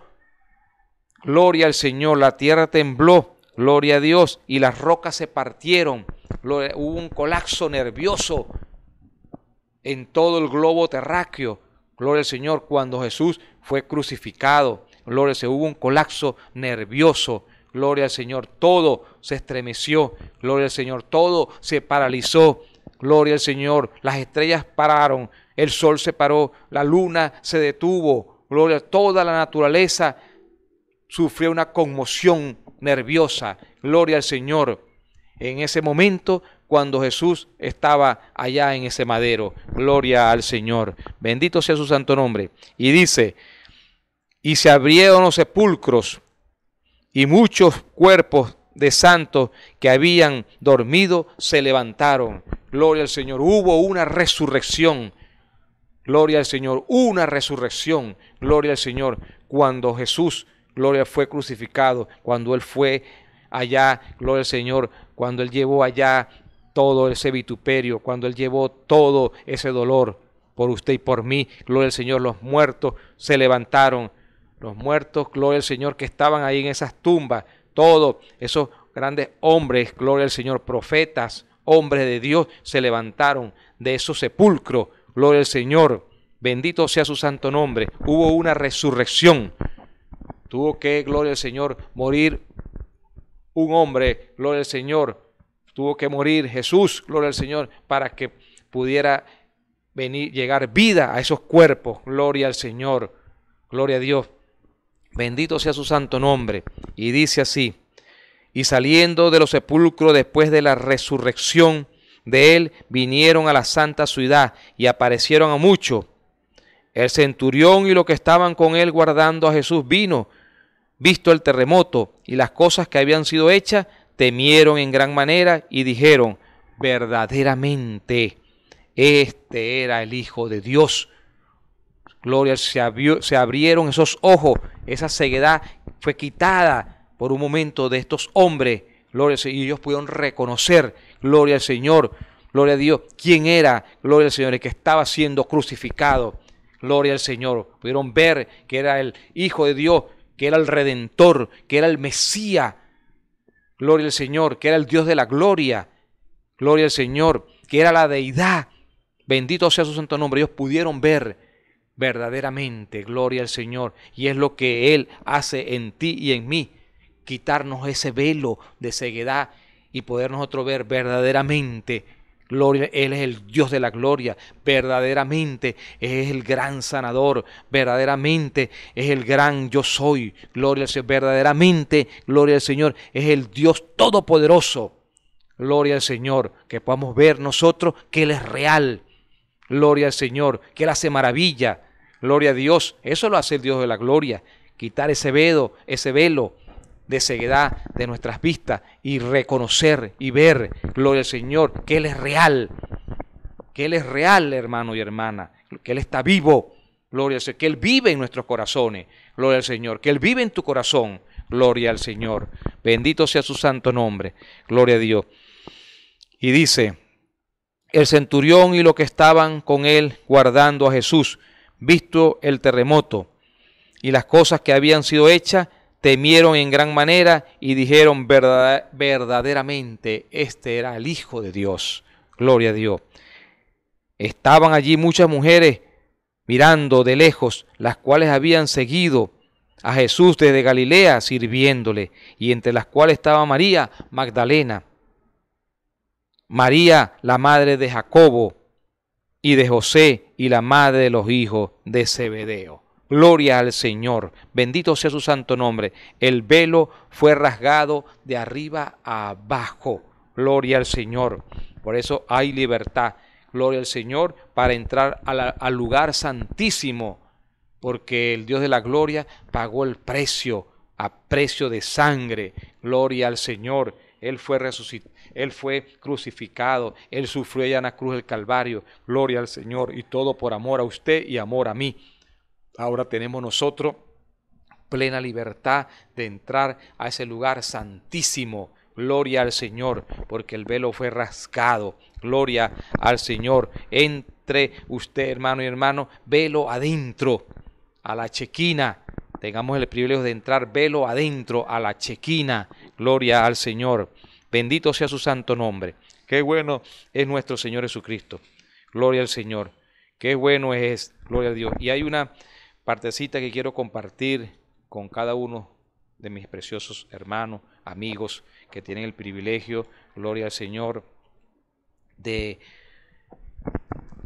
Gloria al Señor, la tierra tembló, gloria a Dios, y las rocas se partieron. hubo un colapso nervioso, en todo el globo terráqueo. Gloria al Señor, cuando Jesús fue crucificado. Gloria se hubo un colapso nervioso. Gloria al Señor, todo se estremeció. Gloria al Señor, todo se paralizó. Gloria al Señor, las estrellas pararon, el sol se paró, la luna se detuvo. Gloria, toda la naturaleza sufrió una conmoción nerviosa. Gloria al Señor. En ese momento cuando Jesús estaba allá en ese madero. Gloria al Señor. Bendito sea su santo nombre. Y dice, y se abrieron los sepulcros y muchos cuerpos de santos que habían dormido se levantaron. Gloria al Señor. Hubo una resurrección. Gloria al Señor. Una resurrección. Gloria al Señor. Cuando Jesús, gloria, fue crucificado, cuando Él fue allá, gloria al Señor, cuando Él llevó allá todo ese vituperio, cuando Él llevó todo ese dolor por usted y por mí. Gloria al Señor, los muertos se levantaron. Los muertos, gloria al Señor, que estaban ahí en esas tumbas. Todos esos grandes hombres, gloria al Señor, profetas, hombres de Dios, se levantaron de esos sepulcros. Gloria al Señor. Bendito sea su santo nombre. Hubo una resurrección. Tuvo que, gloria al Señor, morir un hombre, gloria al Señor, Tuvo que morir Jesús, gloria al Señor, para que pudiera venir, llegar vida a esos cuerpos. Gloria al Señor, gloria a Dios. Bendito sea su santo nombre. Y dice así, y saliendo de los sepulcros después de la resurrección de él, vinieron a la santa ciudad y aparecieron a muchos. El centurión y los que estaban con él guardando a Jesús vino, visto el terremoto y las cosas que habían sido hechas, temieron en gran manera y dijeron, verdaderamente, este era el Hijo de Dios. Gloria, se, se abrieron esos ojos, esa ceguedad fue quitada por un momento de estos hombres. Gloria Y ellos pudieron reconocer, gloria al Señor, gloria a Dios, quién era, gloria al Señor, el que estaba siendo crucificado. Gloria al Señor. Pudieron ver que era el Hijo de Dios, que era el Redentor, que era el Mesías gloria al Señor, que era el Dios de la gloria, gloria al Señor, que era la deidad, bendito sea su santo nombre, ellos pudieron ver verdaderamente, gloria al Señor, y es lo que Él hace en ti y en mí, quitarnos ese velo de ceguedad y podernos otro ver verdaderamente él es el Dios de la gloria. Verdaderamente es el gran sanador. Verdaderamente es el gran yo soy. Gloria Verdaderamente, gloria al Señor, es el Dios todopoderoso. Gloria al Señor. Que podamos ver nosotros que Él es real. Gloria al Señor. Que Él hace maravilla. Gloria a Dios. Eso lo hace el Dios de la gloria. Quitar ese velo, ese velo de ceguedad de nuestras vistas y reconocer y ver, gloria al Señor, que Él es real, que Él es real, hermano y hermana, que Él está vivo, gloria al Señor, que Él vive en nuestros corazones, gloria al Señor, que Él vive en tu corazón, gloria al Señor, bendito sea su santo nombre, gloria a Dios. Y dice, el centurión y los que estaban con él guardando a Jesús, visto el terremoto y las cosas que habían sido hechas, temieron en gran manera y dijeron verdaderamente, este era el Hijo de Dios. Gloria a Dios. Estaban allí muchas mujeres mirando de lejos, las cuales habían seguido a Jesús desde Galilea sirviéndole, y entre las cuales estaba María Magdalena, María la madre de Jacobo y de José y la madre de los hijos de Zebedeo. Gloria al Señor. Bendito sea su santo nombre. El velo fue rasgado de arriba a abajo. Gloria al Señor. Por eso hay libertad. Gloria al Señor para entrar al, lugar santísimo. Porque el Dios de la gloria pagó el precio, a precio de sangre. Gloria al Señor. Él fue Él fue crucificado, Él sufrió allá en la cruz del Calvario. Gloria al Señor y todo por amor a usted y amor a mí. Ahora tenemos nosotros plena libertad de entrar a ese lugar santísimo. Gloria al Señor, porque el velo fue rascado. Gloria al Señor. Entre usted, hermano y hermano, velo adentro, a la chequina. Tengamos el privilegio de entrar velo adentro, a la chequina. Gloria al Señor. Bendito sea su santo nombre. Qué bueno es nuestro Señor Jesucristo. Gloria al Señor. Qué bueno es. Gloria a Dios. Y hay una partecita que quiero compartir con cada uno de mis preciosos hermanos, amigos que tienen el privilegio, gloria al Señor, de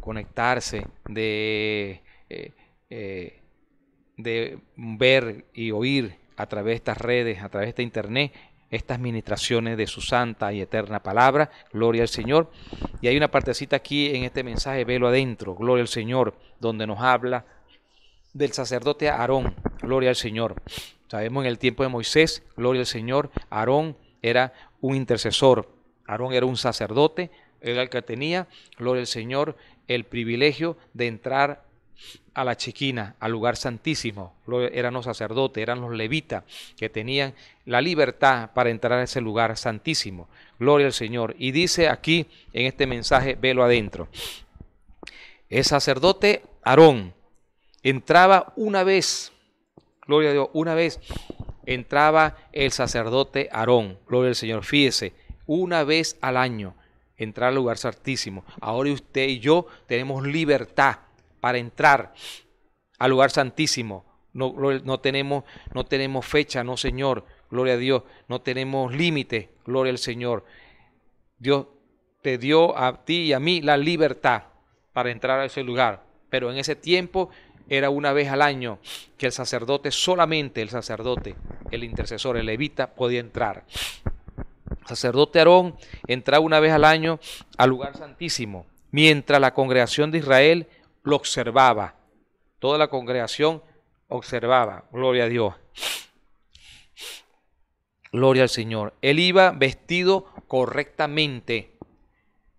conectarse, de, eh, eh, de ver y oír a través de estas redes, a través de internet, estas ministraciones de su santa y eterna palabra. Gloria al Señor. Y hay una partecita aquí en este mensaje, velo adentro, gloria al Señor, donde nos habla del sacerdote Aarón. Gloria al Señor. Sabemos en el tiempo de Moisés, gloria al Señor, Aarón era un intercesor. Aarón era un sacerdote, era el que tenía, gloria al Señor, el privilegio de entrar a la chiquina, al lugar santísimo. Eran los sacerdotes, eran los levitas que tenían la libertad para entrar a ese lugar santísimo. Gloria al Señor. Y dice aquí en este mensaje, velo adentro. El sacerdote Aarón entraba una vez, gloria a Dios, una vez entraba el sacerdote Aarón, gloria al Señor, fíjese, una vez al año entrar al lugar santísimo. Ahora usted y yo tenemos libertad para entrar al lugar santísimo. No, no, tenemos, no tenemos fecha, no Señor, gloria a Dios, no tenemos límite, gloria al Señor. Dios te dio a ti y a mí la libertad para entrar a ese lugar, pero en ese tiempo era una vez al año que el sacerdote, solamente el sacerdote, el intercesor, el levita, podía entrar. sacerdote Aarón entraba una vez al año al lugar santísimo, mientras la congregación de Israel lo observaba. Toda la congregación observaba. Gloria a Dios. Gloria al Señor. Él iba vestido correctamente,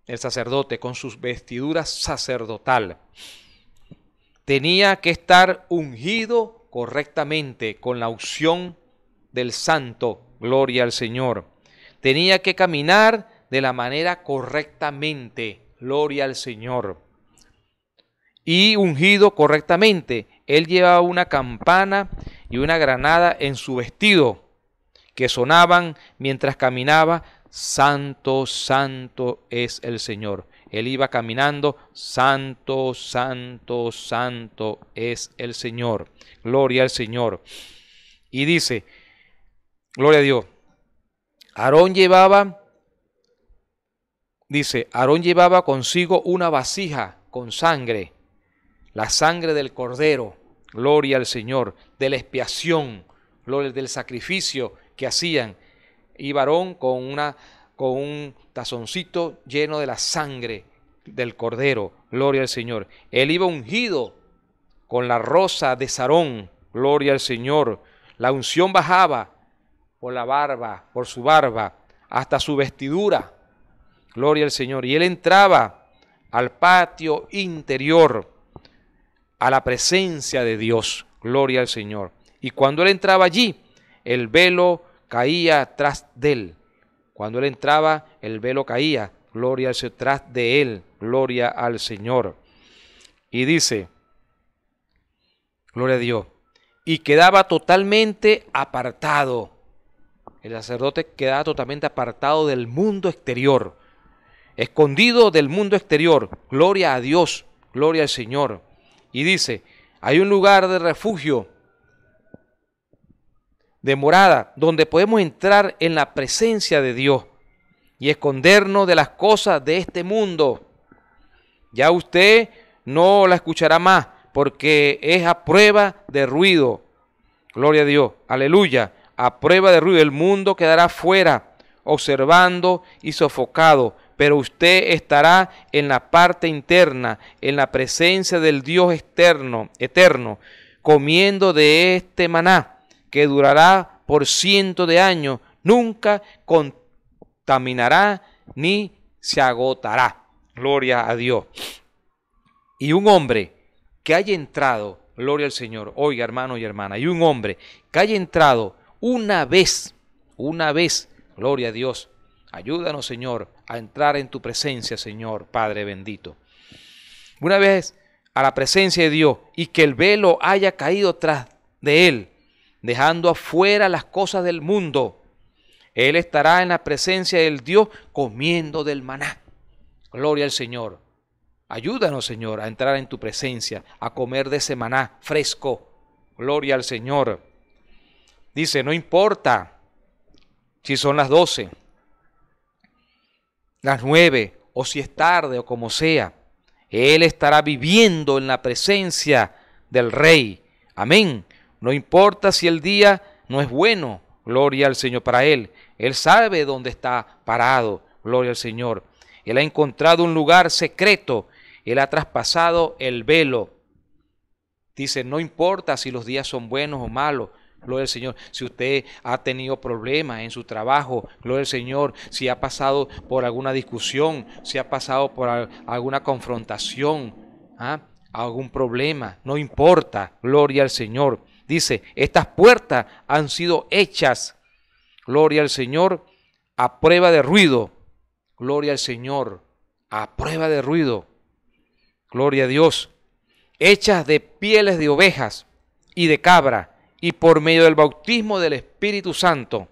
el sacerdote, con sus vestiduras sacerdotal tenía que estar ungido correctamente con la unción del santo, gloria al Señor. Tenía que caminar de la manera correctamente, gloria al Señor. Y ungido correctamente, él llevaba una campana y una granada en su vestido, que sonaban mientras caminaba, Santo, santo es el Señor. Él iba caminando, santo, santo, santo es el Señor. Gloria al Señor. Y dice, gloria a Dios. Aarón llevaba, dice, Aarón llevaba consigo una vasija con sangre, la sangre del cordero, gloria al Señor, de la expiación, gloria del sacrificio que hacían. Y Aarón con una con un tazoncito lleno de la sangre del Cordero, gloria al Señor. Él iba ungido con la rosa de Sarón, gloria al Señor. La unción bajaba por la barba, por su barba, hasta su vestidura, gloria al Señor. Y él entraba al patio interior, a la presencia de Dios, gloria al Señor. Y cuando él entraba allí, el velo caía tras de él cuando él entraba, el velo caía. Gloria al Señor, tras de él. Gloria al Señor. Y dice, gloria a Dios. Y quedaba totalmente apartado. El sacerdote quedaba totalmente apartado del mundo exterior. Escondido del mundo exterior. Gloria a Dios. Gloria al Señor. Y dice, hay un lugar de refugio de morada, donde podemos entrar en la presencia de Dios y escondernos de las cosas de este mundo. Ya usted no la escuchará más porque es a prueba de ruido. Gloria a Dios, aleluya, a prueba de ruido. El mundo quedará fuera, observando y sofocado, pero usted estará en la parte interna, en la presencia del Dios externo, eterno, comiendo de este maná que durará por ciento de años, nunca contaminará ni se agotará. Gloria a Dios. Y un hombre que haya entrado, gloria al Señor, oiga hermano y hermana, y un hombre que haya entrado una vez, una vez, gloria a Dios, ayúdanos Señor a entrar en tu presencia, Señor, Padre bendito. Una vez a la presencia de Dios y que el velo haya caído tras de él, dejando afuera las cosas del mundo. Él estará en la presencia del Dios comiendo del maná. Gloria al Señor. Ayúdanos, Señor, a entrar en tu presencia, a comer de ese maná fresco. Gloria al Señor. Dice, no importa si son las doce, las nueve, o si es tarde, o como sea. Él estará viviendo en la presencia del Rey. Amén. No importa si el día no es bueno, gloria al Señor para Él. Él sabe dónde está parado, gloria al Señor. Él ha encontrado un lugar secreto. Él ha traspasado el velo. Dice, no importa si los días son buenos o malos, gloria al Señor. Si usted ha tenido problemas en su trabajo, gloria al Señor. Si ha pasado por alguna discusión, si ha pasado por alguna confrontación, ¿ah? algún problema, no importa, gloria al Señor. Dice, estas puertas han sido hechas, gloria al Señor, a prueba de ruido. Gloria al Señor, a prueba de ruido. Gloria a Dios. Hechas de pieles de ovejas y de cabra y por medio del bautismo del Espíritu Santo,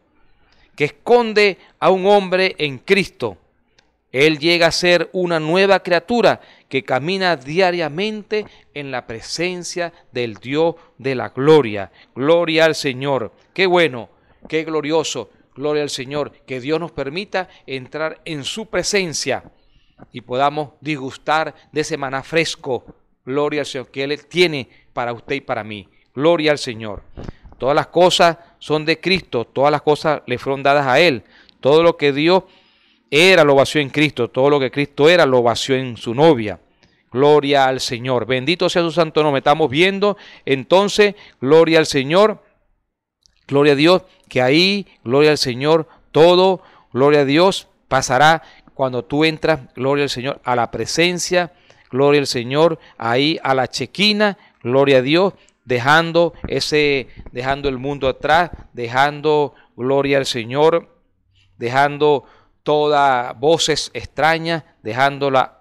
que esconde a un hombre en Cristo él llega a ser una nueva criatura que camina diariamente en la presencia del Dios de la gloria. Gloria al Señor. Qué bueno, qué glorioso. Gloria al Señor. Que Dios nos permita entrar en su presencia y podamos disgustar de semana fresco. Gloria al Señor que Él tiene para usted y para mí. Gloria al Señor. Todas las cosas son de Cristo, todas las cosas le fueron dadas a Él. Todo lo que Dios era lo vació en Cristo, todo lo que Cristo era lo vació en su novia. Gloria al Señor. Bendito sea su santo nombre. Estamos viendo entonces, gloria al Señor. Gloria a Dios, que ahí, gloria al Señor, todo, gloria a Dios, pasará cuando tú entras, gloria al Señor, a la presencia, gloria al Señor, ahí a la chequina, gloria a Dios, dejando ese, dejando el mundo atrás, dejando, gloria al Señor, dejando, toda voces extrañas, dejándola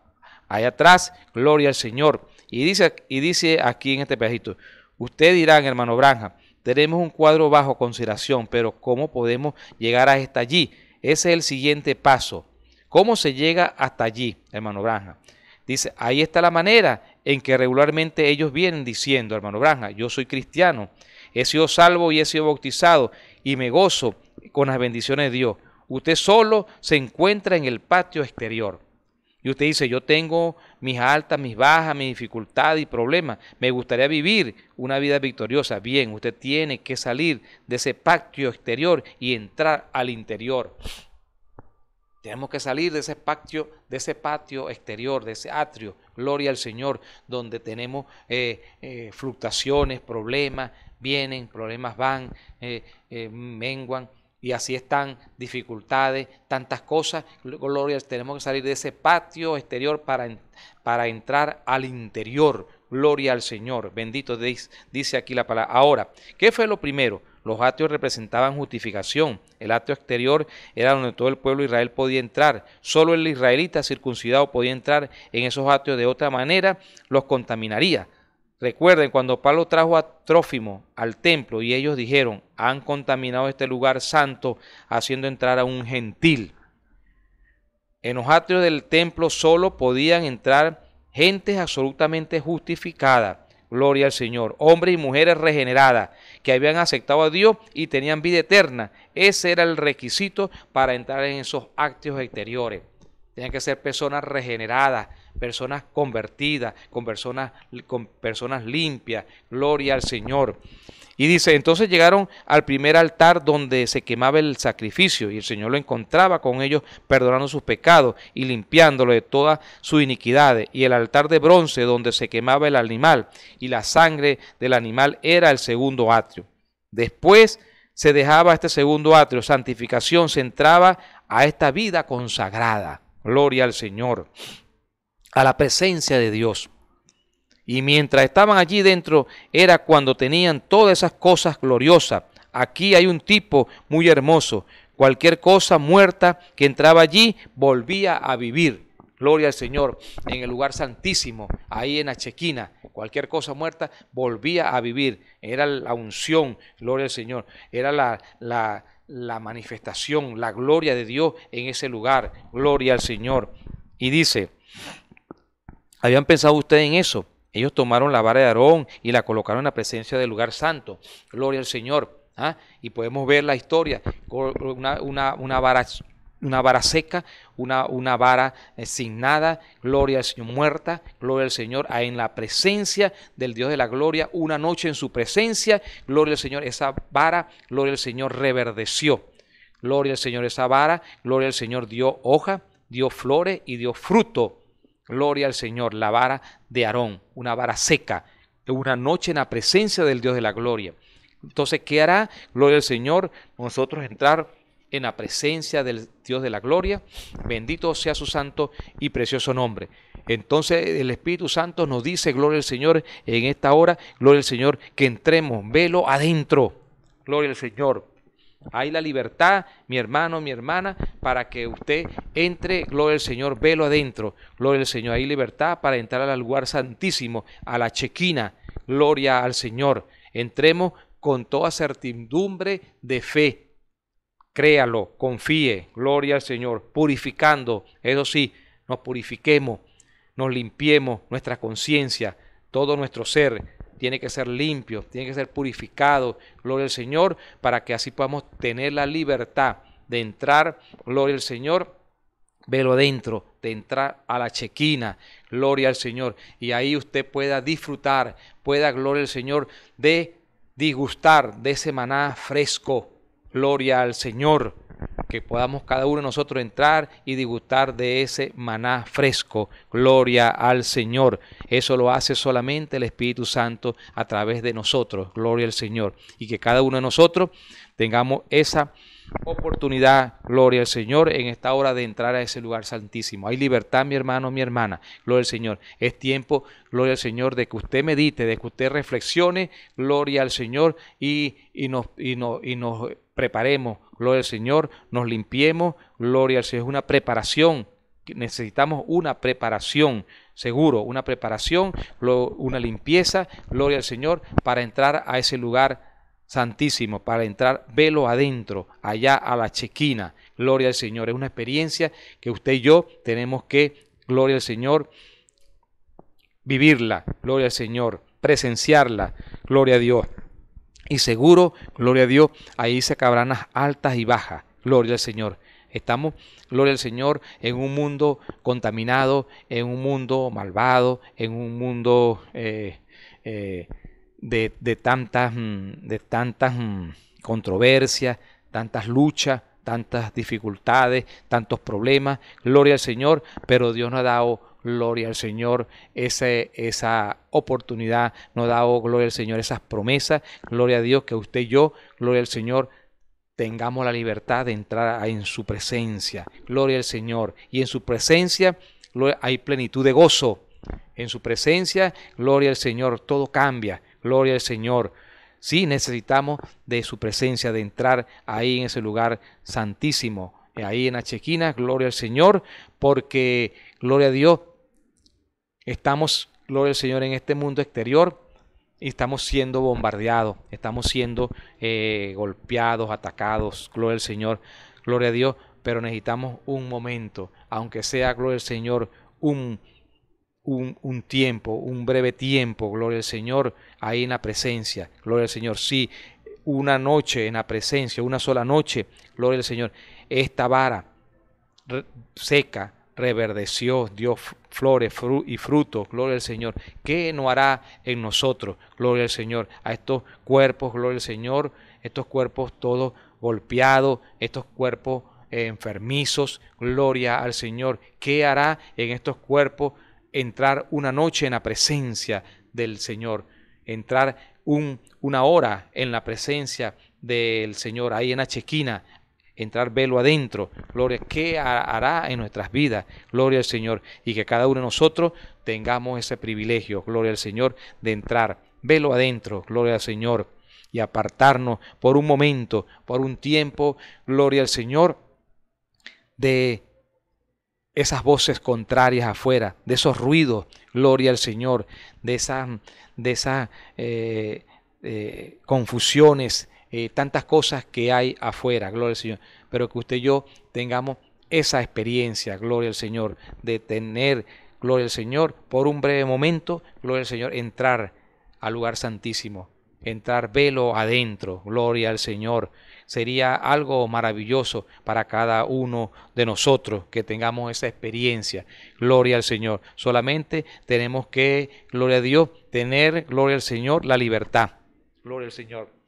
ahí atrás. Gloria al Señor. Y dice, y dice aquí en este pedacito, usted dirán, hermano Branja, tenemos un cuadro bajo consideración, pero ¿cómo podemos llegar hasta allí? Ese es el siguiente paso. ¿Cómo se llega hasta allí, hermano Branja? Dice, ahí está la manera en que regularmente ellos vienen diciendo, hermano Branja, yo soy cristiano, he sido salvo y he sido bautizado y me gozo con las bendiciones de Dios. Usted solo se encuentra en el patio exterior. Y usted dice, yo tengo mis altas, mis bajas, mis dificultades y problemas. Me gustaría vivir una vida victoriosa. Bien, usted tiene que salir de ese patio exterior y entrar al interior. Tenemos que salir de ese patio, de ese patio exterior, de ese atrio, gloria al Señor, donde tenemos eh, eh, fluctuaciones, problemas, vienen, problemas van, eh, menguan y así están dificultades, tantas cosas. Gloria, tenemos que salir de ese patio exterior para, para entrar al interior. Gloria al Señor. Bendito dice, dice aquí la palabra. Ahora, ¿qué fue lo primero? Los atrios representaban justificación. El atrio exterior era donde todo el pueblo de Israel podía entrar. Solo el israelita circuncidado podía entrar en esos atrios. De otra manera, los contaminaría. Recuerden cuando Pablo trajo a Trófimo al templo y ellos dijeron, han contaminado este lugar santo haciendo entrar a un gentil. En los atrios del templo solo podían entrar gentes absolutamente justificadas, gloria al Señor, hombres y mujeres regeneradas que habían aceptado a Dios y tenían vida eterna. Ese era el requisito para entrar en esos actos exteriores. Tenían que ser personas regeneradas, personas convertidas, con personas, con personas limpias. Gloria al Señor. Y dice, entonces llegaron al primer altar donde se quemaba el sacrificio y el Señor lo encontraba con ellos perdonando sus pecados y limpiándolo de todas sus iniquidades. Y el altar de bronce donde se quemaba el animal y la sangre del animal era el segundo atrio. Después se dejaba este segundo atrio, santificación, se entraba a esta vida consagrada. Gloria al Señor a la presencia de Dios. Y mientras estaban allí dentro era cuando tenían todas esas cosas gloriosas. Aquí hay un tipo muy hermoso. Cualquier cosa muerta que entraba allí volvía a vivir. Gloria al Señor en el lugar santísimo, ahí en Achequina. Cualquier cosa muerta volvía a vivir. Era la unción, gloria al Señor. Era la, la, la manifestación, la gloria de Dios en ese lugar. Gloria al Señor. Y dice, ¿Habían pensado ustedes en eso? Ellos tomaron la vara de Aarón y la colocaron en la presencia del lugar santo. Gloria al Señor. ¿Ah? Y podemos ver la historia. Una, una, vara, una vara seca, una, una vara eh, sin nada, gloria al Señor, muerta, gloria al Señor, en la presencia del Dios de la gloria, una noche en su presencia, gloria al Señor, esa vara, gloria al Señor, reverdeció. Gloria al Señor, esa vara, gloria al Señor, dio hoja, dio flores y dio fruto. Gloria al Señor, la vara de Aarón, una vara seca, una noche en la presencia del Dios de la gloria. Entonces, ¿qué hará? Gloria al Señor, nosotros entrar en la presencia del Dios de la gloria. Bendito sea su santo y precioso nombre. Entonces el Espíritu Santo nos dice, gloria al Señor, en esta hora, gloria al Señor, que entremos, velo adentro, gloria al Señor. Hay la libertad, mi hermano, mi hermana, para que usted entre, gloria al Señor, velo adentro, gloria al Señor. Hay libertad para entrar al lugar santísimo, a la chequina, gloria al Señor. Entremos con toda certidumbre de fe. Créalo, confíe, gloria al Señor, purificando, eso sí, nos purifiquemos, nos limpiemos nuestra conciencia, todo nuestro ser, tiene que ser limpio, tiene que ser purificado, gloria al Señor, para que así podamos tener la libertad de entrar, gloria al Señor, velo adentro, de entrar a la chequina, gloria al Señor, y ahí usted pueda disfrutar, pueda, gloria al Señor, de disgustar de ese maná fresco, gloria al Señor que podamos cada uno de nosotros entrar y disgustar de ese maná fresco. Gloria al Señor. Eso lo hace solamente el Espíritu Santo a través de nosotros. Gloria al Señor. Y que cada uno de nosotros tengamos esa oportunidad, gloria al Señor, en esta hora de entrar a ese lugar santísimo. Hay libertad, mi hermano, mi hermana, gloria al Señor. Es tiempo, gloria al Señor, de que usted medite, de que usted reflexione, gloria al Señor, y, y, y nos preparemos, gloria al Señor, nos limpiemos, gloria al Señor, es una preparación, necesitamos una preparación, seguro, una preparación, una limpieza, gloria al Señor, para entrar a ese lugar santísimo, para entrar velo adentro, allá a la chequina, gloria al Señor, es una experiencia que usted y yo tenemos que, gloria al Señor, vivirla, gloria al Señor, presenciarla, gloria a Dios y seguro, gloria a Dios, ahí se acabarán las altas y bajas. Gloria al Señor. Estamos, gloria al Señor, en un mundo contaminado, en un mundo malvado, en un mundo eh, eh, de, de, tantas, mm, de tantas mm, controversias, tantas luchas, tantas dificultades, tantos problemas. Gloria al Señor, pero Dios nos ha dado gloria al Señor, esa oportunidad nos da, oh, gloria al Señor, esas promesas, gloria a Dios que usted y yo, gloria al Señor, tengamos la libertad de entrar en su presencia, gloria al Señor, y en su presencia hay plenitud de gozo, en su presencia, gloria al Señor, todo cambia, gloria al Señor. Sí, necesitamos de su presencia, de entrar ahí en ese lugar santísimo, ahí en la chequina, gloria al Señor, porque gloria a Dios, Estamos, gloria al Señor, en este mundo exterior y estamos siendo bombardeados, estamos siendo eh, golpeados, atacados, gloria al Señor, gloria a Dios, pero necesitamos un momento, aunque sea, gloria al Señor, un, un, un, tiempo, un breve tiempo, gloria al Señor, ahí en la presencia, gloria al Señor, sí, una noche en la presencia, una sola noche, gloria al Señor, esta vara seca, reverdeció, dio flores y frutos, gloria al Señor. ¿Qué no hará en nosotros, gloria al Señor? A estos cuerpos, gloria al Señor, estos cuerpos todos golpeados, estos cuerpos eh, enfermizos, gloria al Señor. ¿Qué hará en estos cuerpos entrar una noche en la presencia del Señor? Entrar un, una hora en la presencia del Señor, ahí en la chequina, entrar velo adentro. Gloria, ¿qué hará en nuestras vidas? Gloria al Señor. Y que cada uno de nosotros tengamos ese privilegio, gloria al Señor, de entrar velo adentro, gloria al Señor, y apartarnos por un momento, por un tiempo, gloria al Señor, de esas voces contrarias afuera, de esos ruidos, gloria al Señor, de esas, de esas eh, eh, confusiones, eh, tantas cosas que hay afuera, gloria al Señor, pero que usted y yo tengamos esa experiencia, gloria al Señor, de tener, gloria al Señor, por un breve momento, gloria al Señor, entrar al lugar santísimo, entrar velo adentro, gloria al Señor. Sería algo maravilloso para cada uno de nosotros que tengamos esa experiencia, gloria al Señor. Solamente tenemos que, gloria a Dios, tener, gloria al Señor, la libertad, gloria al Señor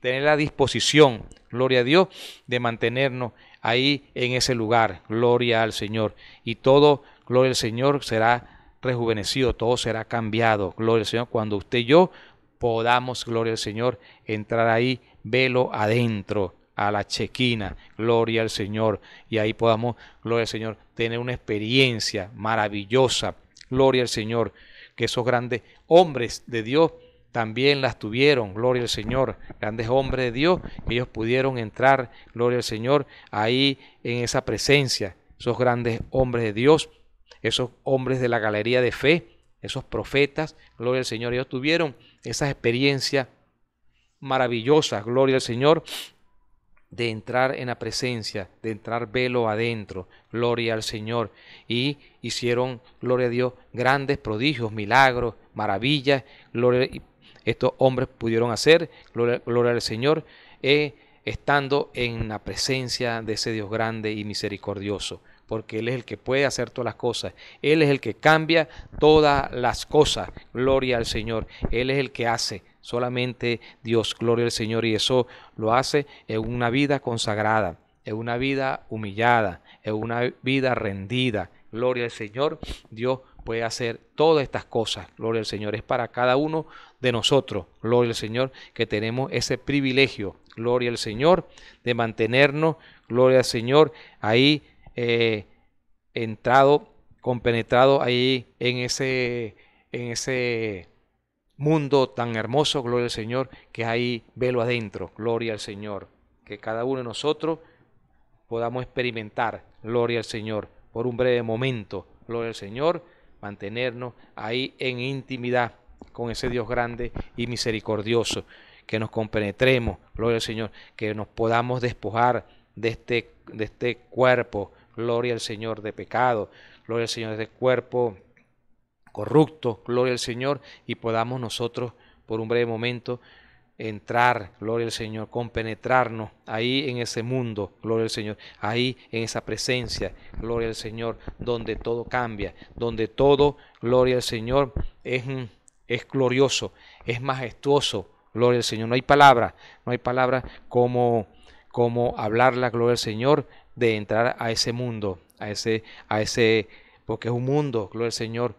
tener la disposición, gloria a Dios, de mantenernos ahí en ese lugar, gloria al Señor. Y todo, gloria al Señor, será rejuvenecido, todo será cambiado, gloria al Señor, cuando usted y yo podamos, gloria al Señor, entrar ahí, velo adentro, a la chequina, gloria al Señor, y ahí podamos, gloria al Señor, tener una experiencia maravillosa, gloria al Señor, que esos grandes hombres de Dios también las tuvieron, gloria al Señor, grandes hombres de Dios, ellos pudieron entrar, gloria al Señor, ahí en esa presencia, esos grandes hombres de Dios, esos hombres de la galería de fe, esos profetas, gloria al Señor, ellos tuvieron esa experiencia maravillosa, gloria al Señor, de entrar en la presencia, de entrar velo adentro, gloria al Señor. Y hicieron, gloria a Dios, grandes prodigios, milagros, maravillas, gloria, estos hombres pudieron hacer, gloria, al Señor, eh, estando en la presencia de ese Dios grande y misericordioso, porque Él es el que puede hacer todas las cosas, Él es el que cambia todas las cosas, gloria al Señor, Él es el que hace, solamente Dios, gloria al Señor, y eso lo hace en una vida consagrada, en una vida humillada, en una vida rendida, gloria al Señor, Dios puede hacer todas estas cosas. Gloria al Señor. Es para cada uno de nosotros. Gloria al Señor. Que tenemos ese privilegio. Gloria al Señor. De mantenernos. Gloria al Señor. Ahí eh, entrado, compenetrado ahí en ese, en ese mundo tan hermoso. Gloria al Señor. Que ahí velo adentro. Gloria al Señor. Que cada uno de nosotros podamos experimentar. Gloria al Señor. Por un breve momento. Gloria al Señor mantenernos ahí en intimidad con ese Dios grande y misericordioso, que nos compenetremos, gloria al Señor, que nos podamos despojar de este, de este cuerpo, gloria al Señor, de pecado, gloria al Señor, de este cuerpo corrupto, gloria al Señor, y podamos nosotros por un breve momento entrar, gloria al Señor, con penetrarnos ahí en ese mundo, gloria al Señor, ahí en esa presencia, gloria al Señor, donde todo cambia, donde todo, gloria al Señor, es, mm, es glorioso, es majestuoso, gloria al Señor. No hay palabra, no hay palabra como, como hablar la gloria al Señor de entrar a ese mundo, a ese, a ese, porque es un mundo, gloria al Señor,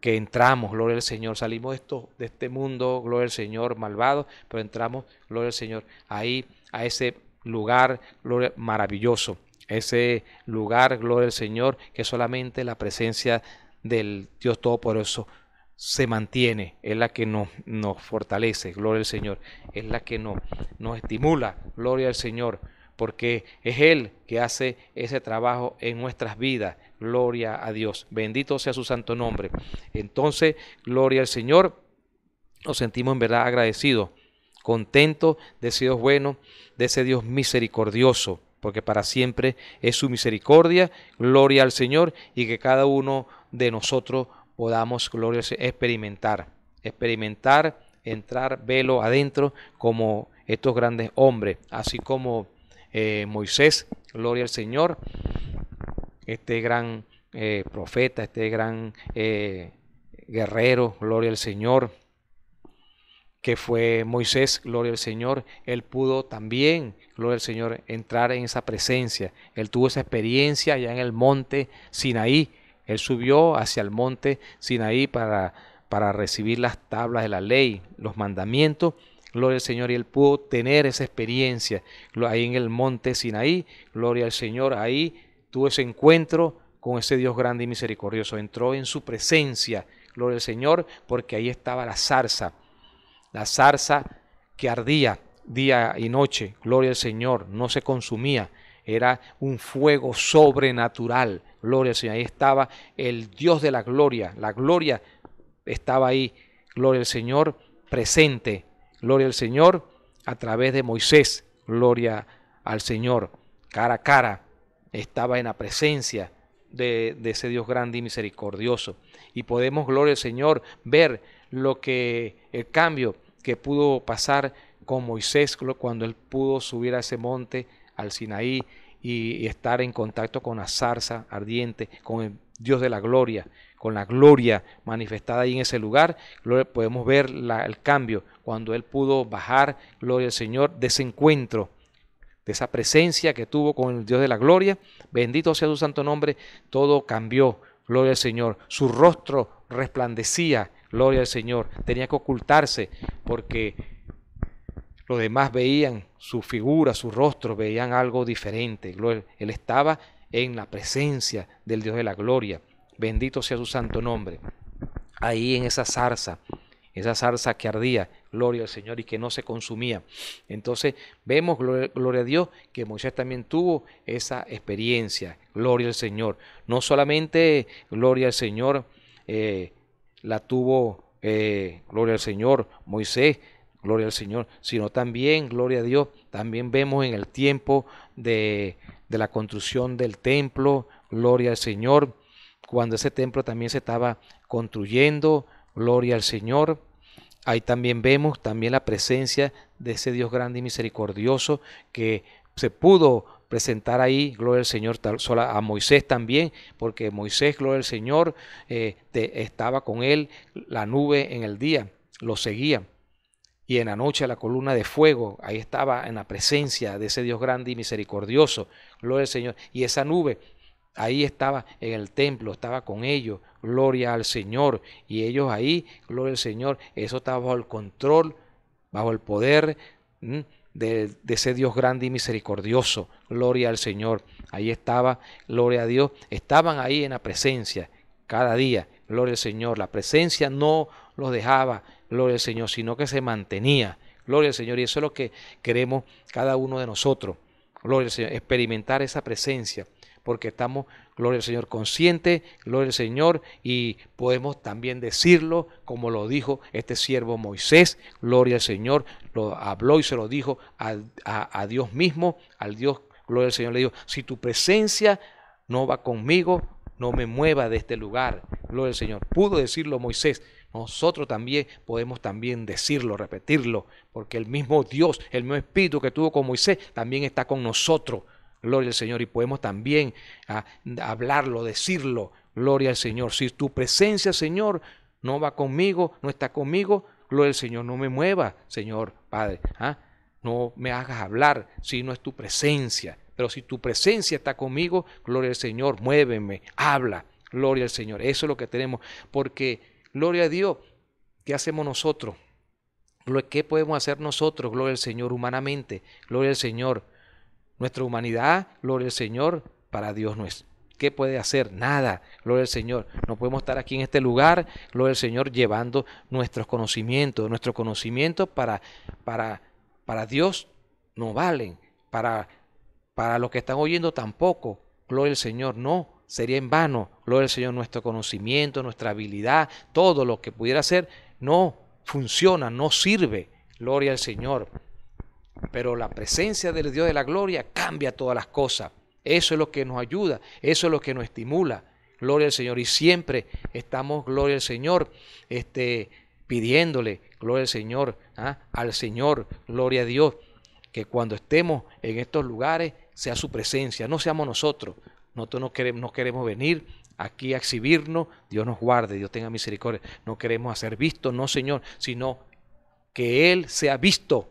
que entramos, gloria al Señor, salimos de, de este mundo, gloria al Señor, malvado, pero entramos, gloria al Señor, ahí a ese lugar gloria, maravilloso, ese lugar, gloria al Señor, que solamente la presencia del Dios Todopoderoso se mantiene, es la que nos, nos fortalece, gloria al Señor, es la que nos, nos estimula, gloria al Señor porque es Él que hace ese trabajo en nuestras vidas. Gloria a Dios. Bendito sea su santo nombre. Entonces, gloria al Señor. Nos sentimos en verdad agradecidos, contentos de ese Dios bueno, de ese Dios misericordioso, porque para siempre es su misericordia. Gloria al Señor y que cada uno de nosotros podamos, experimentar, experimentar, entrar velo adentro como estos grandes hombres, así como eh, Moisés, gloria al Señor, este gran eh, profeta, este gran eh, guerrero, gloria al Señor, que fue Moisés, gloria al Señor, él pudo también, gloria al Señor, entrar en esa presencia. Él tuvo esa experiencia allá en el monte Sinaí. Él subió hacia el monte Sinaí para, para recibir las tablas de la ley, los mandamientos Gloria al Señor. Y él pudo tener esa experiencia ahí en el monte Sinaí. Gloria al Señor. Ahí tuvo ese encuentro con ese Dios grande y misericordioso. Entró en su presencia. Gloria al Señor. Porque ahí estaba la zarza. La zarza que ardía día y noche. Gloria al Señor. No se consumía. Era un fuego sobrenatural. Gloria al Señor. Ahí estaba el Dios de la gloria. La gloria estaba ahí. Gloria al Señor presente gloria al Señor, a través de Moisés, gloria al Señor, cara a cara, estaba en la presencia de, ese Dios grande y misericordioso. Y podemos, gloria al Señor, ver lo que el cambio que pudo pasar con Moisés cuando él pudo subir a ese monte, al Sinaí, y, estar en contacto con la zarza ardiente, con el Dios de la gloria, con la gloria manifestada ahí en ese lugar, podemos ver el cambio, cuando él pudo bajar, gloria al Señor, de ese encuentro, de esa presencia que tuvo con el Dios de la gloria. Bendito sea su santo nombre, todo cambió, gloria al Señor. Su rostro resplandecía, gloria al Señor. Tenía que ocultarse porque los demás veían su figura, su rostro, veían algo diferente. Él estaba en la presencia del Dios de la gloria. Bendito sea su santo nombre. Ahí en esa zarza, esa zarza que ardía, gloria al Señor, y que no se consumía. Entonces vemos, gloria, a Dios, que Moisés también tuvo esa experiencia, gloria al Señor. No solamente, gloria al Señor, eh, la tuvo, eh, gloria al Señor, Moisés, gloria al Señor, sino también, gloria a Dios, también vemos en el tiempo de, de la construcción del templo, gloria al Señor, cuando ese templo también se estaba construyendo, gloria al Señor, Ahí también vemos también la presencia de ese Dios grande y misericordioso que se pudo presentar ahí, gloria al Señor, a Moisés también, porque Moisés, gloria al Señor, eh, estaba con él la nube en el día, lo seguía. Y en la noche la columna de fuego, ahí estaba en la presencia de ese Dios grande y misericordioso, gloria al Señor. Y esa nube ahí estaba en el templo, estaba con ellos, gloria al Señor, y ellos ahí, gloria al Señor, eso estaba bajo el control, bajo el poder mm, de, ese Dios grande y misericordioso, gloria al Señor, ahí estaba, gloria a Dios, estaban ahí en la presencia cada día, gloria al Señor, la presencia no los dejaba, gloria al Señor, sino que se mantenía. Gloria al Señor. Y eso es lo que queremos cada uno de nosotros. Gloria al Señor. Experimentar esa presencia porque estamos, gloria al Señor, conscientes, gloria al Señor, y podemos también decirlo como lo dijo este siervo Moisés, gloria al Señor, lo habló y se lo dijo a, Dios mismo, al Dios, gloria al Señor, le dijo, si tu presencia no va conmigo, no me mueva de este lugar, gloria al Señor. Pudo decirlo Moisés, nosotros también podemos también decirlo, repetirlo, porque el mismo Dios, el mismo Espíritu que tuvo con Moisés, también está con nosotros. Gloria al Señor. Y podemos también ah, hablarlo, decirlo. Gloria al Señor. Si tu presencia, Señor, no va conmigo, no está conmigo, gloria al Señor, no me mueva, Señor Padre. Ah. No me hagas hablar si no es tu presencia. Pero si tu presencia está conmigo, gloria al Señor, muéveme, habla. Gloria al Señor. Eso es lo que tenemos. Porque, gloria a Dios, ¿qué hacemos nosotros? ¿Qué podemos hacer nosotros, gloria al Señor, humanamente? Gloria al Señor nuestra humanidad, gloria al Señor, para Dios no es. ¿Qué puede hacer? Nada, gloria al Señor. No podemos estar aquí en este lugar, gloria al Señor, llevando nuestros conocimientos. Nuestros conocimientos para, para, para Dios no valen. Para, para los que están oyendo tampoco. Gloria al Señor, no. Sería en vano, gloria al Señor, nuestro conocimiento, nuestra habilidad, todo lo que pudiera hacer, no funciona, no sirve. Gloria al Señor. Pero la presencia del Dios de la gloria cambia todas las cosas. Eso es lo que nos ayuda, eso es lo que nos estimula. Gloria al Señor. Y siempre estamos, gloria al Señor, este, pidiéndole, gloria al Señor, ¿ah? al Señor, gloria a Dios, que cuando estemos en estos lugares sea su presencia, no seamos nosotros. Nosotros no queremos, no queremos venir aquí a exhibirnos, Dios nos guarde, Dios tenga misericordia. No queremos hacer visto, no Señor, sino que Él sea visto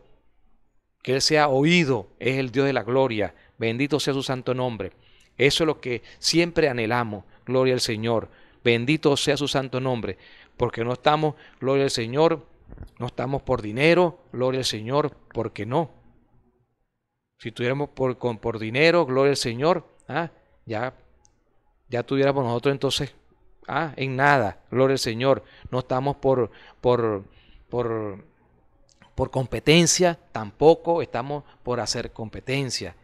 que Él sea oído, es el Dios de la gloria. Bendito sea su santo nombre. Eso es lo que siempre anhelamos. Gloria al Señor. Bendito sea su santo nombre. Porque no estamos, gloria al Señor, no estamos por dinero, gloria al Señor, porque no. Si tuviéramos por, con, por dinero, gloria al Señor, ah, ya, ya tuviéramos nosotros entonces, ah, en nada, gloria al Señor. No estamos por, por, por por competencia, tampoco estamos por hacer competencia.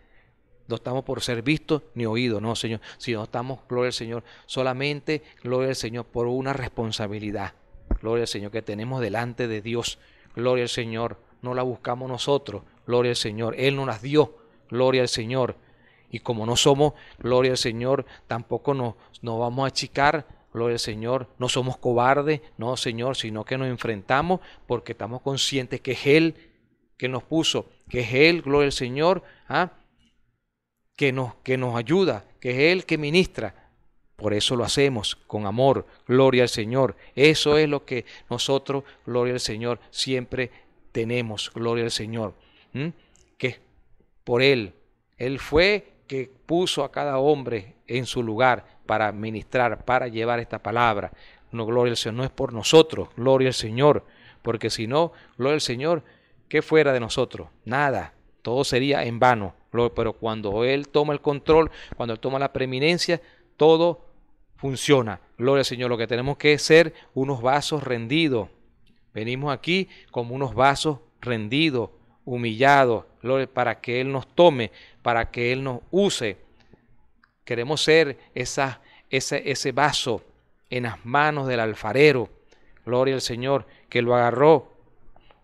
No estamos por ser vistos ni oídos, no, Señor. Sino estamos, gloria al Señor, solamente, gloria al Señor, por una responsabilidad. Gloria al Señor que tenemos delante de Dios. Gloria al Señor. No la buscamos nosotros. Gloria al Señor. Él nos las dio. Gloria al Señor. Y como no somos, gloria al Señor, tampoco nos, vamos a achicar Gloria al Señor. No somos cobardes, no, Señor, sino que nos enfrentamos porque estamos conscientes que es Él que nos puso, que es Él, gloria al Señor, ¿ah? que, nos, que nos ayuda, que es Él que ministra. Por eso lo hacemos con amor, gloria al Señor. Eso es lo que nosotros, gloria al Señor, siempre tenemos, gloria al Señor. Que por Él, Él fue que puso a cada hombre en su lugar para ministrar, para llevar esta palabra. No, gloria al Señor, no es por nosotros, gloria al Señor, porque si no, gloria al Señor, ¿qué fuera de nosotros? Nada, todo sería en vano. Pero cuando Él toma el control, cuando Él toma la preeminencia, todo funciona. Gloria al Señor, lo que tenemos que ser unos vasos rendidos. Venimos aquí como unos vasos rendidos, humillados, para que Él nos tome, para que Él nos use. Queremos ser esa, ese, ese vaso en las manos del alfarero. Gloria al Señor, que lo agarró,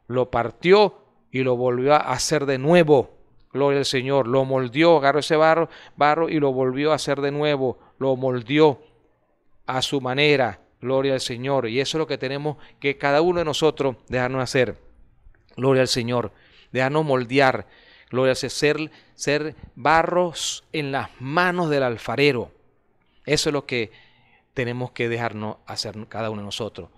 lo partió y lo volvió a hacer de nuevo. Gloria al Señor, lo moldeó, agarró ese barro, barro y lo volvió a hacer de nuevo, lo moldeó a su manera. Gloria al Señor. Y eso es lo que tenemos que cada uno de nosotros dejarnos hacer. Gloria al Señor. Dejarnos moldear, Gloria a ser, ser barros en las manos del alfarero. Eso es lo que tenemos que dejarnos hacer cada uno de nosotros.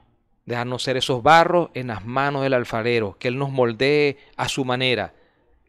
Dejarnos ser esos barros en las manos del alfarero, que Él nos moldee a su manera,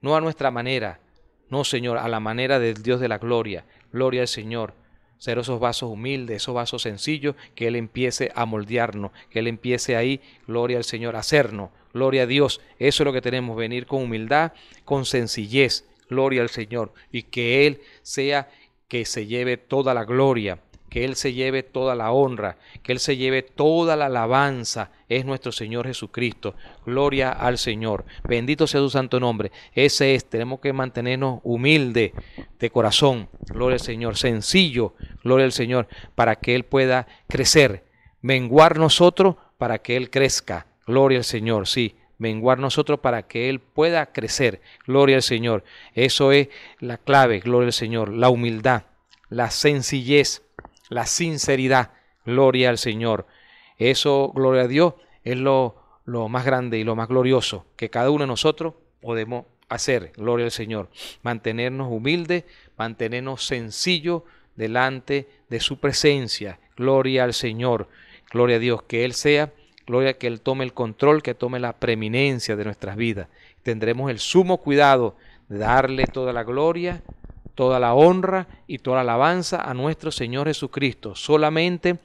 no a nuestra manera. No, Señor, a la manera del Dios de la gloria. Gloria al Señor. Ser esos vasos humildes, esos vasos sencillos, que Él empiece a moldearnos, que Él empiece ahí, gloria al Señor, a hacernos Gloria a Dios. Eso es lo que tenemos, venir con humildad, con sencillez. Gloria al Señor. Y que Él sea que se lleve toda la gloria, que Él se lleve toda la honra, que Él se lleve toda la alabanza. Es nuestro Señor Jesucristo. Gloria al Señor. Bendito sea su santo nombre. Ese es, tenemos que mantenernos humilde de corazón. Gloria al Señor. Sencillo. Gloria al Señor. Para que Él pueda crecer. Menguar nosotros para que Él crezca. Gloria al Señor, sí, menguar nosotros para que Él pueda crecer. Gloria al Señor. Eso es la clave, gloria al Señor. La humildad, la sencillez, la sinceridad. Gloria al Señor. Eso, gloria a Dios, es lo, lo más grande y lo más glorioso que cada uno de nosotros podemos hacer. Gloria al Señor. Mantenernos humildes, mantenernos sencillos delante de su presencia. Gloria al Señor. Gloria a Dios. Que Él sea Gloria que Él tome el control, que tome la preeminencia de nuestras vidas. Tendremos el sumo cuidado de darle toda la gloria, toda la honra y toda la alabanza a nuestro Señor Jesucristo. Solamente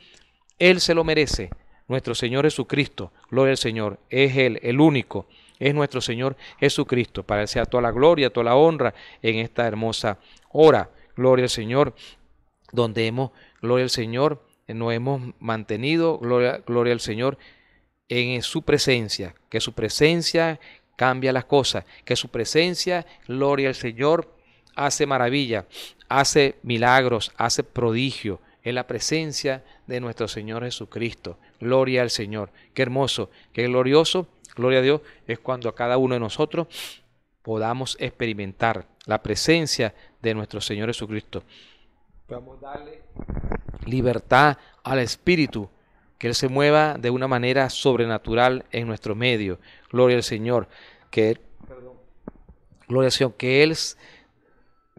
Él se lo merece. Nuestro Señor Jesucristo, gloria al Señor, es Él, el único, es nuestro Señor Jesucristo. Para Él sea toda la gloria, toda la honra en esta hermosa hora. Gloria al Señor, donde hemos, gloria al Señor, nos hemos mantenido, gloria, gloria al Señor, en su presencia, que su presencia cambia las cosas, que su presencia, gloria al Señor, hace maravilla, hace milagros, hace prodigio en la presencia de nuestro Señor Jesucristo. Gloria al Señor. Qué hermoso, qué glorioso, gloria a Dios, es cuando a cada uno de nosotros podamos experimentar la presencia de nuestro Señor Jesucristo. Vamos darle libertad al Espíritu que Él se mueva de una manera sobrenatural en nuestro medio. Gloria al Señor, que Él, que Él,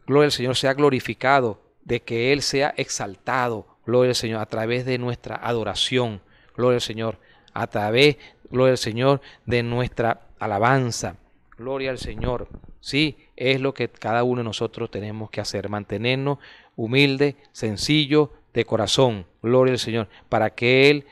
gloria Señor sea glorificado, de que Él sea exaltado, gloria al Señor, a través de nuestra adoración, gloria al Señor, a través, gloria al Señor, de nuestra alabanza, gloria al Señor. Sí, es lo que cada uno de nosotros tenemos que hacer, mantenernos humilde, sencillo de corazón. Gloria al Señor. Para que Él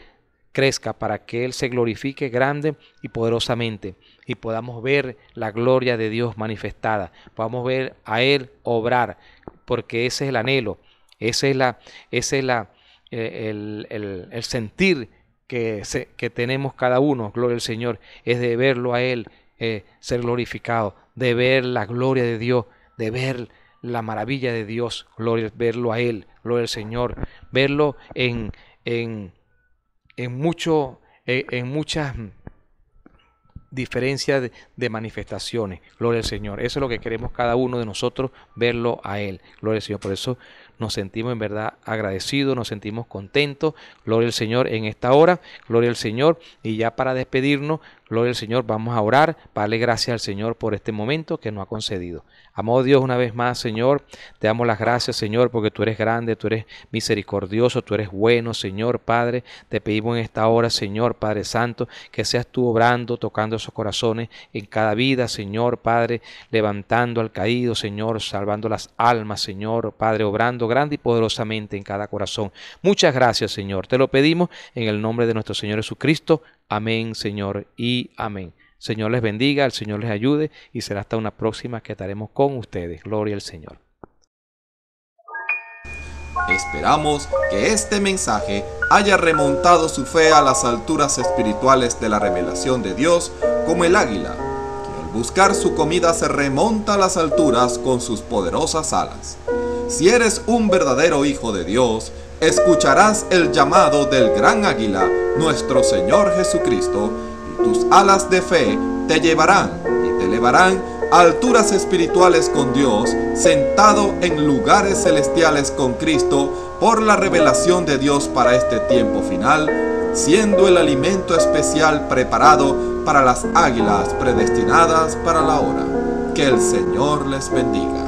crezca, para que Él se glorifique grande y poderosamente y podamos ver la gloria de Dios manifestada, podamos ver a Él obrar, porque ese es el anhelo, ese es, la, es la, eh, el, el, sentir que, que, tenemos cada uno, gloria al Señor, es de verlo a Él eh, ser glorificado, de ver la gloria de Dios, de ver la maravilla de Dios, gloria, verlo a Él Gloria al Señor, verlo en, en, en, mucho, eh, en, muchas diferencias de, de, manifestaciones. Gloria al Señor. Eso es lo que queremos cada uno de nosotros, verlo a Él. Gloria al Señor. Por eso nos sentimos en verdad agradecidos, nos sentimos contentos. Gloria al Señor en esta hora. Gloria al Señor. Y ya para despedirnos, Gloria al Señor, vamos a orar vale gracias al Señor por este momento que nos ha concedido. Amado Dios, una vez más, Señor, te damos las gracias, Señor, porque tú eres grande, tú eres misericordioso, tú eres bueno, Señor, Padre. Te pedimos en esta hora, Señor, Padre Santo, que seas tú obrando, tocando esos corazones en cada vida, Señor, Padre, levantando al caído, Señor, salvando las almas, Señor, Padre, obrando grande y poderosamente en cada corazón. Muchas gracias, Señor. Te lo pedimos en el nombre de nuestro Señor Jesucristo. Amén, Señor, y amén. Señor les bendiga, el Señor les ayude y será hasta una próxima que estaremos con ustedes. Gloria al Señor. Esperamos que este mensaje haya remontado su fe a las alturas espirituales de la revelación de Dios como el águila, que al buscar su comida se remonta a las alturas con sus poderosas alas. Si eres un verdadero hijo de Dios, escucharás el llamado del gran águila, nuestro Señor Jesucristo, y tus alas de fe te llevarán y te elevarán a alturas espirituales con Dios, sentado en lugares celestiales con Cristo por la revelación de Dios para este tiempo final, siendo el alimento especial preparado para las águilas predestinadas para la hora. Que el Señor les bendiga.